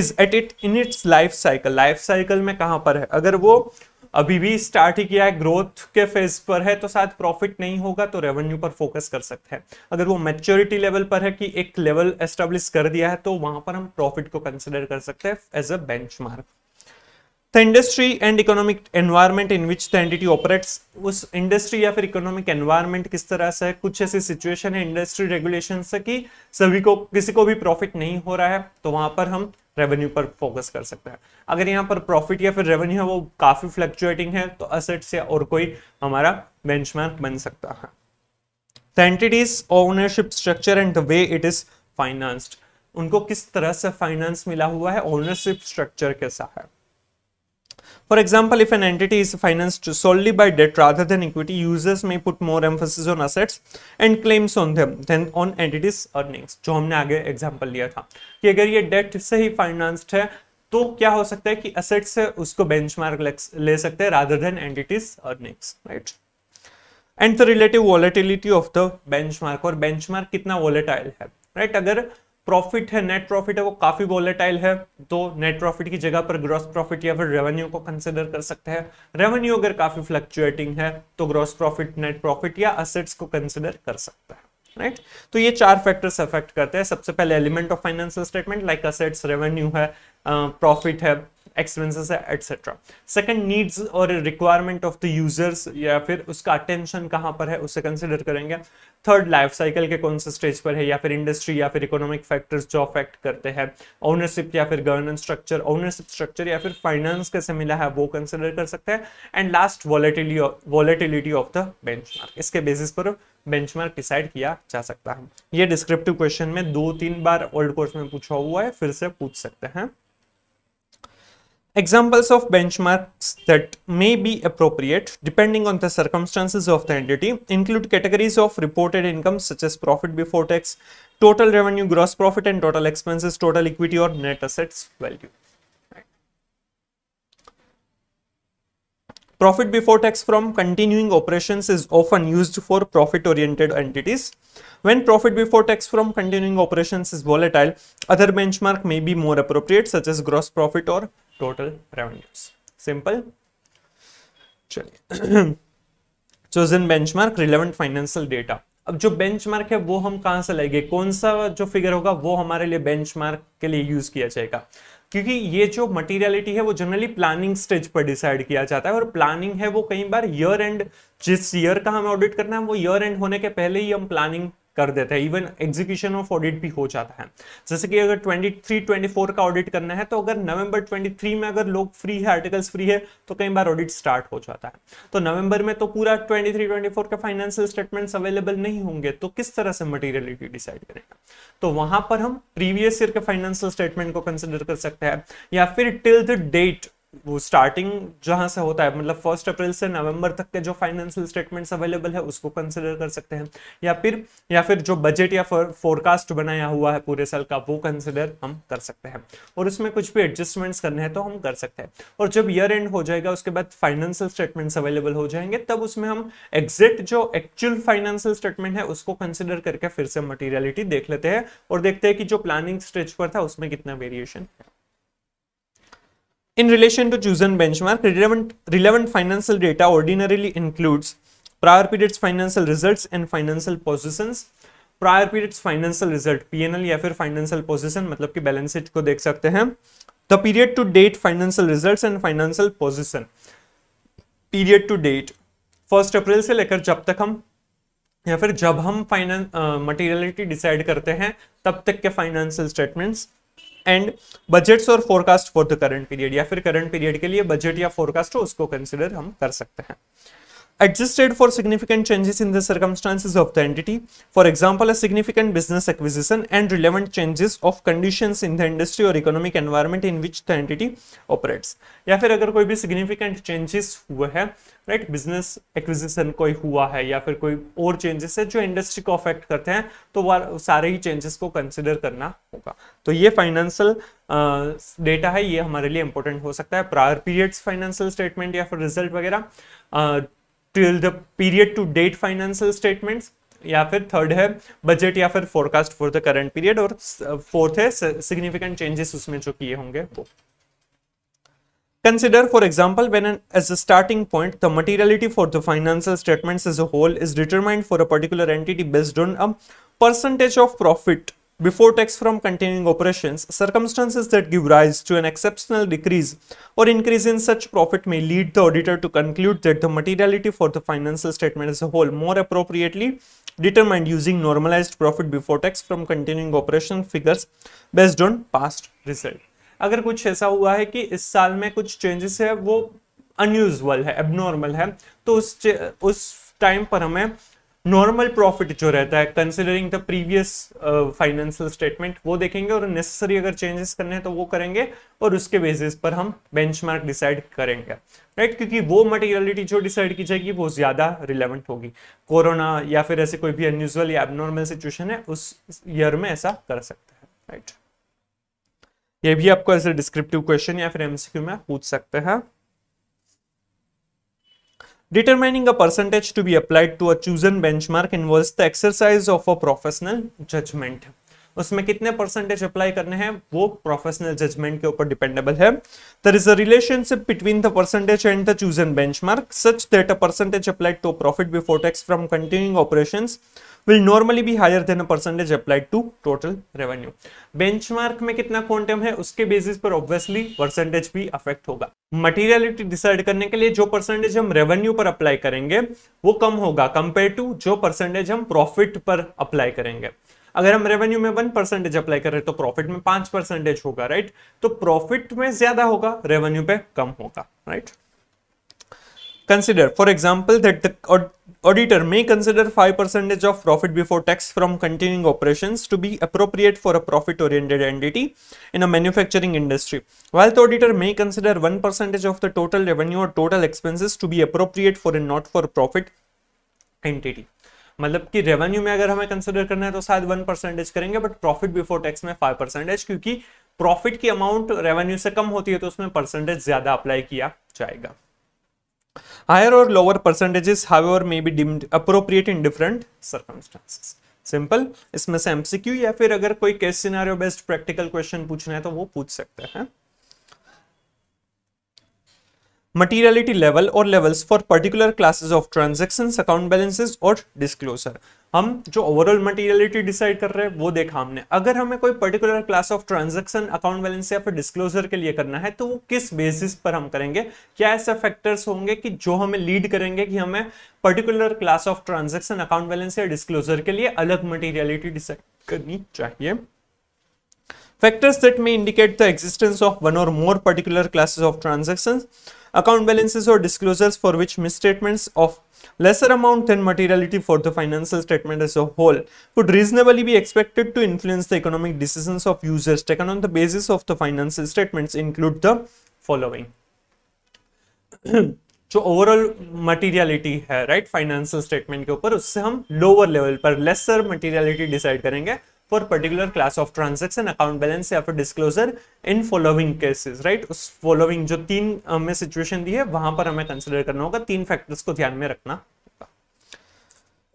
is at it in its life cycle life cycle mein kahan par hai agar wo अभी भी start ही किया है growth के phase पर है तो शायद profit नहीं होगा तो रेवेन्यू पर फोकस कर सकते हैं अगर वो मेच्योरिटी लेवल पर है कि एक लेवल एस्टेब्लिश कर दिया है तो वहां पर हम प्रॉफिट को कंसिडर कर सकते हैं as a bench the industry and economic environment in which the entity operates उस इंडस्ट्री या फिर इकोनॉमिक एनवायरमेंट किस तरह से है कुछ ऐसी सिचुएशन है इंडस्ट्री रेगुलेशन से कि सभी को किसी को भी प्रॉफिट नहीं हो रहा है तो वहां पर हम रेवेन्यू पर फोकस कर सकते हैं अगर यहाँ पर प्रॉफिट या फिर रेवेन्यू है वो काफ़ी फ्लक्चुएटिंग है तो असेट्स या और कोई हमारा बेंचमार्क बन सकता है entity's ownership structure and the way it is financed उनको किस तरह से फाइनेंस मिला हुआ है ओनरशिप स्ट्रक्चर कैसा है For example, if an entity is financed solely by debt rather than equity, users may put more emphasis on assets and claims on them than on entities earnings. जो हमने आगे example लिया था कि अगर ये डेट से ही फाइनेंस्ड है तो क्या हो सकता है कि असेट से उसको बेंचमार्क ले सकते हैं rather than entity's earnings right and the relative volatility of the benchmark और बेंचमार्क कितना वॉलेटाइल है राइट right? अगर प्रॉफिट है नेट प्रॉफिट है वो काफी वॉलेटाइल है तो नेट प्रॉफिट की जगह पर ग्रॉस प्रॉफिट या फिर रेवेन्यू को कंसिडर कर सकते हैं रेवेन्यू अगर काफी फ्लक्चुएटिंग है तो ग्रॉस प्रॉफिट नेट प्रॉफिट या असेट्स को कंसिडर कर सकता है राइट right? तो ये चार फैक्टर्स अफेक्ट करते हैं सबसे पहले element of financial statement like assets revenue है प्रॉफिट uh, है एक्सपेंसेस है एटसेट्रा सेकंड नीड्स और रिक्वायरमेंट ऑफ द यूजर्स या फिर उसका अटेंशन कहाँ पर है उसे कंसिडर करेंगे थर्ड लाइफ साइकिल के कौन से स्टेज पर है या फिर इंडस्ट्री या फिर इकोनॉमिक फैक्टर्स जो अफेक्ट करते हैं ओनरशिप या फिर गवर्नेंस स्ट्रक्चर ओनरशिप स्ट्रक्चर या फिर फाइनेंस कैसे मिला है वो कंसिडर कर सकते हैं and last volatili volatility of the benchmark इसके बेसिस पर बेंचमार्क डिसाइड किया जा सकता है ये डिस्क्रिप्टिव क्वेश्चन में दो तीन बार ओल्ड कोर्स में पूछा हुआ है फिर से पूछ सकते हैं Examples of benchmarks that may be appropriate depending on the circumstances of the entity include categories of reported income such as profit before tax, total revenue, gross profit and total expenses, total equity or net assets value. Profit before tax from continuing operations is often used for profit-oriented entities. When profit before tax from continuing operations is volatile, other benchmark may be more appropriate such as gross profit or total revenues simple चलिए chosen benchmark relevant financial data अब जो benchmark है वो हम कहां से लाएंगे कौन सा जो फिगर होगा वो हमारे लिए बेंचमार्क के लिए यूज किया जाएगा क्योंकि ये जो मटेरियलिटी है वो जनरली प्लानिंग स्टेज पर डिसाइड किया जाता है और प्लानिंग है वो कई बार ईयर एंड जिस ईयर का हमें ऑडिट करना है वो ईयर एंड होने के पहले ही हम प्लानिंग कर देते हैं इवन एग्जीक्यूशन ऑफ ऑडिट भी हो जाता है जैसे कि अगर 23, 24 का ऑडिट करना है तो अगर नवंबर 23 में अगर लोग फ्री है आर्टिकल्स फ्री है तो कई बार ऑडिट स्टार्ट हो जाता है तो नवंबर में तो पूरा 23, 24 का फाइनेंशियल स्टेटमेंट्स अवेलेबल नहीं होंगे तो किस तरह से मटीरियलिटी डिसाइड करेगा तो वहां पर हम प्रीवियस ईयर के फाइनेंशियल स्टेटमेंट को कंसिडर कर सकते हैं या फिर टिल द डेट वो स्टार्टिंग जहां से होता है मतलब फर्स्ट अप्रैल से नवंबर तक के जो फाइनेंशियल स्टेटमेंट्स अवेलेबल है उसको कंसिडर कर सकते हैं या फिर या फिर जो बजट या फोरकास्ट बनाया हुआ है पूरे साल का वो कंसिडर हम कर सकते हैं और उसमें कुछ भी एडजस्टमेंट्स करने हैं तो हम कर सकते हैं और जब ईयर एंड हो जाएगा उसके बाद फाइनेंशियल स्टेटमेंट्स अवेलेबल हो जाएंगे तब उसमें हम एग्जैक्ट जो एक्चुअल फाइनेंशियल स्टेटमेंट है उसको कंसिडर करके फिर से मटीरियलिटी देख लेते हैं और देखते हैं कि जो प्लानिंग स्टेज पर था उसमें कितना वेरिएशन है In relation to chosen benchmark, relevant, relevant financial data ordinarily includes prior periods financial results and financial positions. Prior periods financial result PNL या फिर फाइनेंशियल पोजीशन मतलब कि बैलेंस शीट को देख सकते हैं the period to date financial results and financial position period to date first April से लेकर जब तक हम या फिर जब हम फाइनेंस मटेरियलिटी डिसाइड करते हैं तब तक के फाइनेंशियल स्टेटमेंट्स एंड बजट्स और forecast for the current period या फिर करंट पीरियड के लिए बजट या फोरकास्ट हो उसको कंसिडर हम कर सकते हैं adjusted for significant changes in the circumstances of the entity, for example, a significant business acquisition and relevant changes of conditions in the industry or economic environment in which the entity operates. ya fir agar koi bhi significant changes हुए hai right, business acquisition koi hua hai ya fir koi aur changes hai jo industry ko affect करते हैं, तो sare hi changes ko consider karna hoga to ye financial data uh, है ये हमारे लिए important हो सकता है प्रायर पीरियड्स फाइनेंशियल स्टेटमेंट या फिर रिजल्ट वगैरह till the period to date financial statements या फिर थर्ड है बजट या फिर forecast for the current period और फोर्थ है सिग्निफिकेंट चेंजेस उसमें जो किए होंगे वो Consider, for example, when an, as a starting point, the materiality for the financial statements as a whole is determined for a particular entity based on a percentage of profit before tax from continuing operations, circumstances that give rise to an exceptional decrease or increase in such profit may lead the auditor to conclude that the materiality for the financial statement as a whole more appropriately determined using normalized profit before tax from continuing operation figures based on past result. agar kuch aisa hua hai ki is saal mein kuch changes hai wo unusual hai abnormal hai to us us time पर हमें normal profit जो रहता है considering the previous financial statement वो देखेंगे और necessary अगर changes करने हैं तो वो करेंगे और उसके बेसिस पर हम बेंचमार्क डिसाइड करेंगे राइट right? क्योंकि वो मटेरियलिटी जो डिसाइड की जाएगी वो ज़्यादा रिलेवेंट होगी कोरोना या फिर ऐसे कोई भी अनयूजल या एबनॉर्मल सिचुएशन है उस ईयर में ऐसा कर सकते हैं राइट right? ये भी आपको ऐसे डिस्क्रिप्टिव क्वेश्चन या फिर एमसीक्यू में पूछ सकते हैं Determining a percentage to be applied to a chosen benchmark involves the exercise of a professional judgment. उसमें कितने परसेंटेज अप्लाई करने हैं वो प्रोफेशनल जजमेंट के ऊपर डिपेंडेबल है there is a relationship between the percentage and the chosen mark such that a percentage applied to profit before tax from continuing operations will normally be higher than a percentage applied to total revenue. Benchmark में कितना quantum है उसके basis पर obviously percentage भी affect होगा materiality decide करने के लिए जो परसेंटेज हम रेवेन्यू पर अप्लाई करेंगे वो कम होगा कंपेयर टू जो परसेंटेज हम प्रॉफिट पर अप्लाई करेंगे अगर हम रेवेन्यू में वन परसेंटेज अप्लाई कर रहे हैं तो प्रॉफिट में पांच परसेंटेज होगा राइट तो प्रॉफिट में ज्यादा होगा रेवेन्यू पे कम होगा right consider for example that Auditor may consider 5% of profit before tax from continuing operations to be appropriate for a profit-oriented entity in a manufacturing industry, while the auditor may consider 1% of the total revenue or total expenses to be appropriate for a not-for-profit entity. मतलब कि revenue में अगर हमें consider करना है तो शायद one percentage करेंगे बट प्रॉफिट बिफोर टैक्स में फाइव परसेंटेज क्योंकि प्रॉफिट की अमाउंट रेवेन्यू से कम होती है तो उसमें परसेंटेज ज्यादा अप्लाई किया जाएगा Higher or lower percentages, however, may be deemed appropriate in different circumstances. Simple इसमें से एमसीक्यू या फिर अगर कोई case scenario based practical question पूछना है तो वो पूछ सकते हैं मटीरियलिटी लेवल और levels for particular classes of transaction account balances और डिस्कलोजर हम जो ओवरऑल मटेरियलिटी डिसाइड कर रहे हैं वो देखा हमने अगर हमें कोई particular class of transaction account balance या फिर डिस्क्लोजर के लिए करना है तो वो किस बेसिस पर हम करेंगे क्या ऐसे फैक्टर्स होंगे कि जो हमें लीड करेंगे कि हमें particular class of transaction account balance या डिस्क्लोजर के लिए अलग मटीरियलिटी डिसाइड करनी चाहिए factors may indicate the existence of one और more particular particular of transaction account balances और disclosure for which misstatement of lesser amount than materiality for the financial statement as a whole could reasonably be expected to influence the economic decisions of users taken on the basis of the financial statements include the following जो overall materiality है right financial statement के ऊपर उससे हम lower level पर lesser materiality decide करेंगे for particular class of transaction account balance या फिर disclosure in following cases right उस फॉलोइंग जो तीन में सिचुएशन दी है वहां पर हमें कंसिडर करना होगा तीन फैक्टर्स को ध्यान में रखना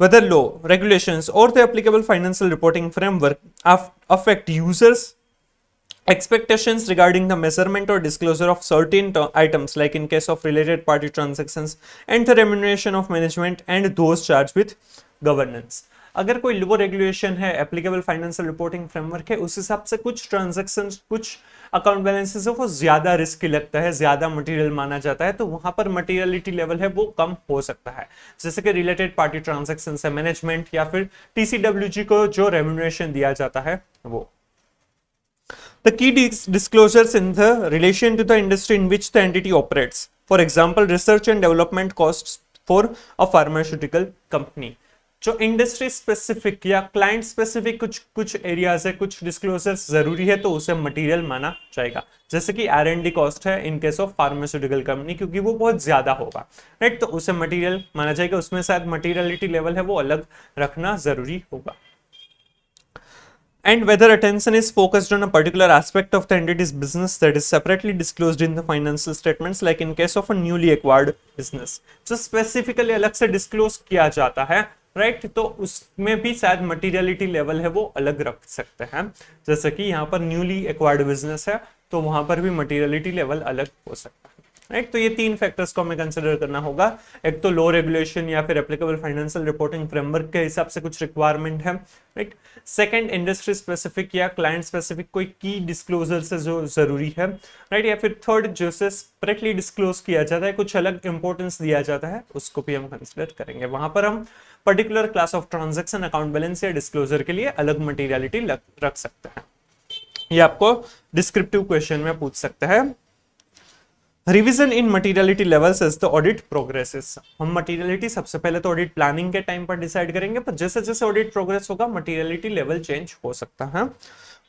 whether law, regulations, or the applicable financial reporting framework affect users' expectations regarding the measurement or disclosure of certain items, like in case of related party transactions, and the remuneration of management and those charged with governance. अगर कोई वो regulation है applicable financial reporting framework है उस हिसाब से कुछ transaction कुछ अकाउंट बैलेंसेज है वो ज़्यादा रिस्की लगता है ज़्यादा मटेरियल माना जाता है तो वहां पर मटेरियलिटी लेवल है वो कम हो सकता है जैसे कि रिलेटेड पार्टी ट्रांजेक्शन है मैनेजमेंट या फिर टी को जो रेम्यूनरेशन दिया जाता है वो The key dis disclosures in the relation to the industry in which the entity operates. For example, research and development costs for a pharmaceutical company. जो इंडस्ट्री स्पेसिफिक या क्लाइंट स्पेसिफिक कुछ कुछ एरियाज है कुछ डिस्क्लोजर्स जरूरी है तो उसे मटेरियल माना जाएगा जैसे कि आर एंड डी कॉस्ट है in case of pharmaceutical company क्योंकि वो बहुत ज्यादा होगा राइट तो उसे मटेरियल माना जाएगा उसमें शायद मटेरियलिटी लेवल है वो अलग रखना जरूरी होगा and whether attention is focused on a particular aspect of the entity's business that is separately disclose in the financial statements like in case of a newly acquired business जो specifically अलग से disclose किया जाता है right तो उसमें भी शायद मटेरियलिटी लेवल है वो अलग रख सकते हैं जैसे कि यहाँ पर न्यूली एक्वायर्ड बिजनेस है तो वहां पर भी मटेरियलिटी लेवल अलग हो सकता है राइट तो ये तीन फैक्टर्स को हमें कंसिडर करना होगा एक तो लो रेगुलेशन या फिर एप्लीकेबल फाइनेंशियल रिपोर्टिंग फ्रेमवर्क के हिसाब से कुछ रिक्वायरमेंट है राइट सेकंड इंडस्ट्री स्पेसिफिक या क्लाइंट स्पेसिफिक कोई की डिस्क्लोजर से जो जरूरी है राइट या फिर थर्ड जो से स्प्रेटली डिस्क्लोज किया जाता है कुछ अलग इंपॉर्टेंस दिया जाता है उसको भी हम कंसिडर करेंगे वहां पर हम particular class of transaction account balance या डिस्क्लोजर के लिए अलग मटीरियलिटी रख सकते हैं ये आपको डिस्क्रिप्टिव क्वेश्चन में पूछ सकते हैं revision in materiality levels as the audit progresses हम मटेरियलिटी सबसे पहले तो ऑडिट प्लानिंग के टाइम पर डिसाइड करेंगे पर जैसे जैसे ऑडिट प्रोग्रेस होगा मटीरियलिटी लेवल चेंज हो सकता है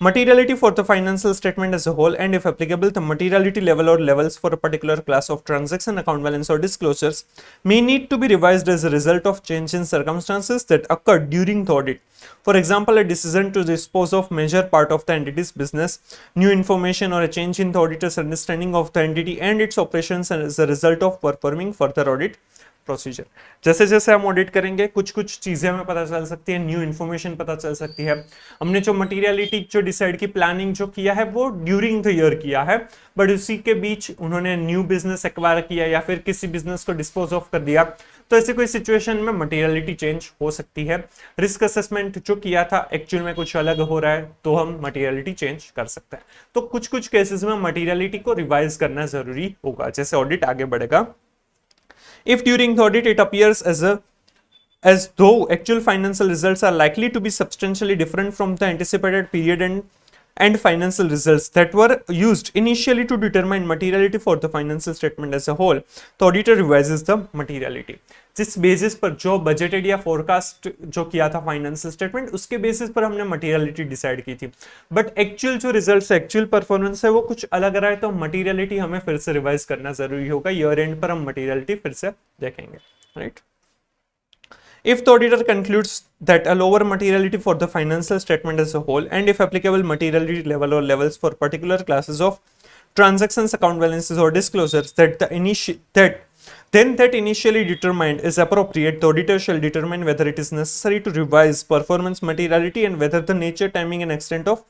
Materiality for the financial statement as a whole and if applicable, the materiality level or levels for a particular class of transaction account balance or disclosures may need to be revised as a result of change in circumstances that occurred during the audit. For example, a decision to dispose of major part of the entity's business, new information or a change in the auditor's understanding of the entity and its operations as a result of performing further audit. Procedure जैसे जैसे हम audit करेंगे कुछ कुछ चीज़ें हमें पता चल सकती है न्यू इन्फॉर्मेशन पता चल सकती है हमने जो मटेरियलिटी जो डिसाइड की प्लानिंग जो किया है वो ड्यूरिंग द ईयर किया है बट उसी के बीच उन्होंने न्यू बिजनेस एक्वायर किया या फिर किसी बिजनेस को डिस्पोज ऑफ कर दिया तो ऐसे कोई सिचुएशन में मटेरियलिटी चेंज हो सकती है रिस्क असेसमेंट जो किया था एक्चुअल में कुछ अलग हो रहा है तो हम मटेरियलिटी चेंज कर सकते हैं तो कुछ कुछ केसेस में मटेरियलिटी को रिवाइज करना जरूरी होगा जैसे ऑडिट आगे बढ़ेगा if during the audit it appears as a as though actual financial results are likely to be substantially different from the anticipated period and and financial results that were used initially to determine materiality for the financial statement as a whole. The auditor revises the materiality. जिस basis पर जो budgeted या forecast जो किया था financial statement उसके basis पर हमने मटेरियलिटी डिसाइड की थी बट एक्चुअल जो रिजल्ट्स एक्चुअल परफॉर्मेंस है वो कुछ अलग रहा है तो मटेरियलिटी हमें फिर से रिवाइज करना जरूरी होगा ईयर एंड पर हम मटेरियलिटी फिर से देखेंगे right right? if the auditor concludes that a lower materiality for the financial statement as a whole and if applicable materiality level or levels for particular classes of transactions account balances or disclosures that the initial that then that initially determined is appropriate the auditor shall determine whether it is necessary to revise performance materiality and whether the nature timing and extent of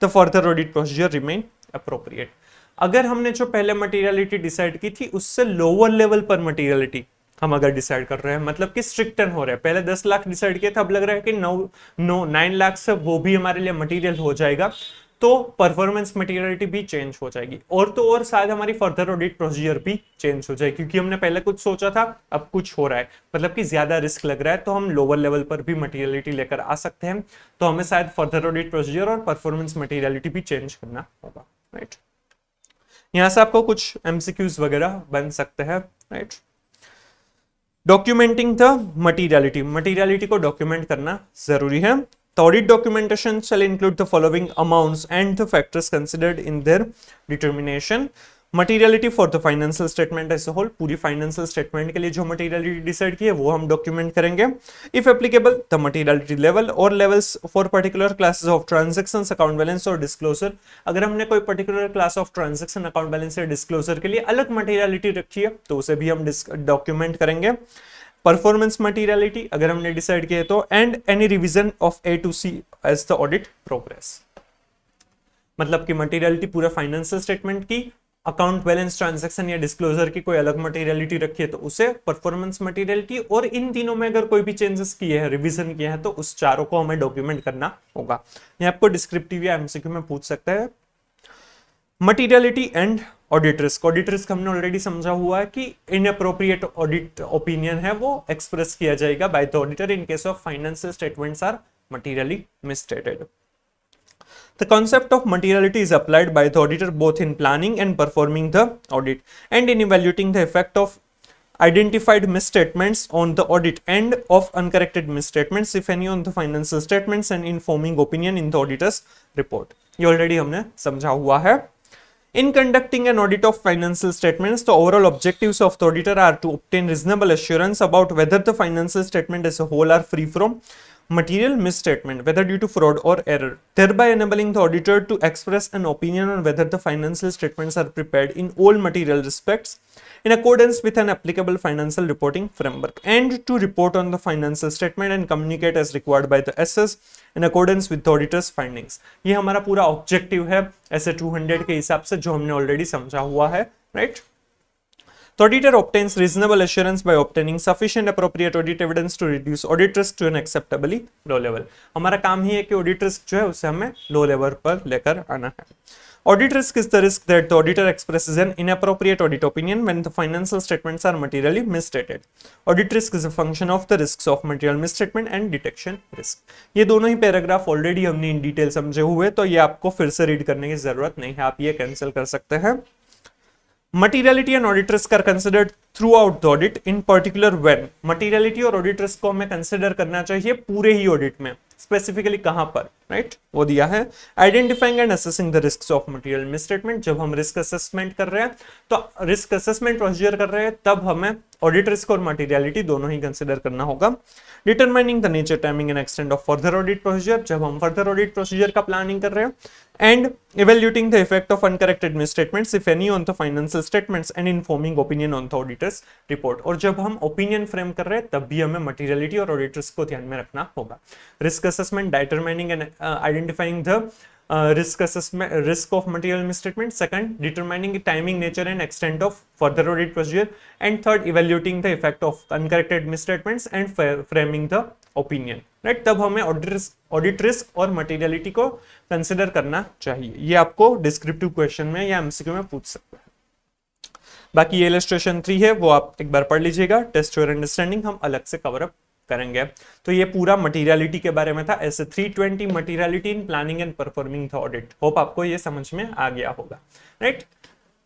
the further audit procedure remain appropriate अगर हमने जो पहले materiality decide की थी उससे lower level पर materiality हम अगर डिसाइड कर रहे हैं मतलब कि स्ट्रिक्टन हो रहे हैं पहले दस लाख डिसाइड किया था अब लग रहा है कि नौ नौ नाइन लाख से वो भी हमारे लिए मटेरियल हो जाएगा तो परफॉर्मेंस मटेरियलिटी भी चेंज हो जाएगी और तो और शायद हमारी फर्दर ऑडिट प्रोसीजर भी चेंज हो जाएगी क्योंकि हमने पहले कुछ सोचा था अब कुछ हो रहा है मतलब कि ज्यादा रिस्क लग रहा है तो हम लोअर लेवल पर भी मटेरियलिटी लेकर आ सकते हैं तो हमें शायद फर्दर ऑडिट प्रोसीजर और परफॉर्मेंस मटेरियलिटी भी चेंज करना होगा राइट यहाँ से आपको कुछ एमसीक्यूज वगैरह बन सकते हैं right documenting the materiality materiality को डॉक्यूमेंट करना जरूरी है audit documentation shall include the following amounts and the factors considered in their determination materiality for the financial statement as whole पूरी फाइनेंशियल स्टेटमेंट के लिए जो मटेरियलिटी डिसाइड की है वो हम डॉक्यूमेंट करेंगे if applicable the materiality level और levels for particular classes of transaction account balance और डिस्क्लोजर अगर हमने कोई particular class of transaction account balance या डिस्क्लोजर के लिए अलग मटेरियलिटी रखी है तो उसे भी हम डॉक्यूमेंट करेंगे परफॉर्मेंस मटेरियलिटी अगर हमने डिसाइड किया तो and any revision of A to C as the audit progress मतलब कि मटेरियलिटी पूरा फाइनेंशियल स्टेटमेंट की अकाउंट बैलेंस ट्रांजैक्शन या डिस्क्लोजर की कोई अलग मटेरियलिटी रखी है तो उसे परफॉर्मेंस मटेरियलिटी और इन तीनों में अगर कोई भी चेंजेस किए हैं रिवीजन किए हैं तो उस चारों को हमें डॉक्यूमेंट करना होगा ये आपको डिस्क्रिप्टिव या एमसीक्यू में पूछ सकता है materiality and audit risk audit risk हमने ऑलरेडी समझा हुआ है कि इन अप्रोप्रिएट ऑडिट ओपिनियन है वो एक्सप्रेस किया जाएगा by the auditor in case of financial statements are materially misstated The concept of materiality is applied by the auditor both in planning and performing the audit and in evaluating the effect of identified misstatements on the audit and of uncorrected misstatements if any on the financial statements and informing opinion in the auditor's report. You already have समझा In conducting an audit of financial statements, the overall objectives of the auditor are to obtain reasonable assurance about whether the financial statement as a whole are free from material misstatement, whether due to fraud or error, thereby enabling the auditor to express an opinion on whether the financial statements are prepared in all material respects in accordance with an applicable financial reporting framework and to report on the financial statement and communicate as required by the SS in in accordance with auditor's findings ये हमारा पूरा objective है ऐसे 200 ke hisab se jo humne already samjha hua hai right? The auditor obtains reasonable assurance by obtaining sufficient appropriate audit evidence to reduce audit risk to an acceptably low level. हमारा काम ही है कि audit risk जो है उसे हमें low level पर लेकर आना है. Audit risk is the risk that the auditor expresses an inappropriate audit opinion when the financial statements are materially misstated. Audit risk is a function of the risks of material misstatement and detection risk. ये दोनों ही paragraph already हमने in detail समझे हुए तो ये आपको फिर से रीड करने की जरूरत नहीं है आप ये कैंसिल कर सकते हैं materiality and audit risk are considered throughout the audit in particular when materiality और ऑडिट रिस्क को हमें कंसिडर करना चाहिए पूरे ही ऑडिट में स्पेसिफिकली कहां पर राइट right? वो दिया है identifying and assessing the risk of material misstatement जब हम रिस्क असेसमेंट कर रहे हैं तो रिस्क असेसमेंट प्रोसीजर कर रहे हैं तब हमें ऑडिट रिस्क और मटेरियलिटी दोनों ही कंसिडर करना होगा determining the nature timing and extent of further audit procedure जब हम फर्दर ऑडिट प्रोसीजर का प्लानिंग कर रहे हैं and evaluating the effect of uncorrected misstatements if any on the financial statements and informing opinion on the auditor's report और जब हम opinion frame कर रहे हैं तब भी हमें मटेरियलिटी और ऑडिट रिस्क को ध्यान में रखना होगा risk assessment determining and identifying the uh, risk assessment risk of material misstatement second determining the timing nature and extent of further audit procedure and third evaluating the effect of uncorrected misstatements and framing the opinion right तब हमें audit risk audit risk और materiality को consider करना चाहिए ये आपको descriptive question में या एमसीक्यू में पूछ सकता है बाकी ये इलेस्ट्रेशन थ्री है वो आप एक बार पढ़ लीजिएगा टेस्ट योर अंडरस्टैंडिंग हम अलग से कवर अप करेंगे तो ये पूरा मटेरियलिटी के बारे में था ऐसे 320 materiality in planning and performing था ऑडिट होप आपको ये समझ में आ गया होगा राइट right?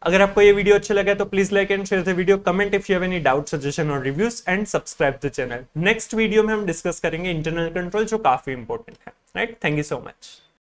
अगर आपको ये वीडियो अच्छा लगा तो please like and share the video comment if you have any doubt suggestion और reviews and subscribe the channel next video में हम डिस्कस करेंगे इंटरनल कंट्रोल जो काफी इंपॉर्टेंट है right thank you so much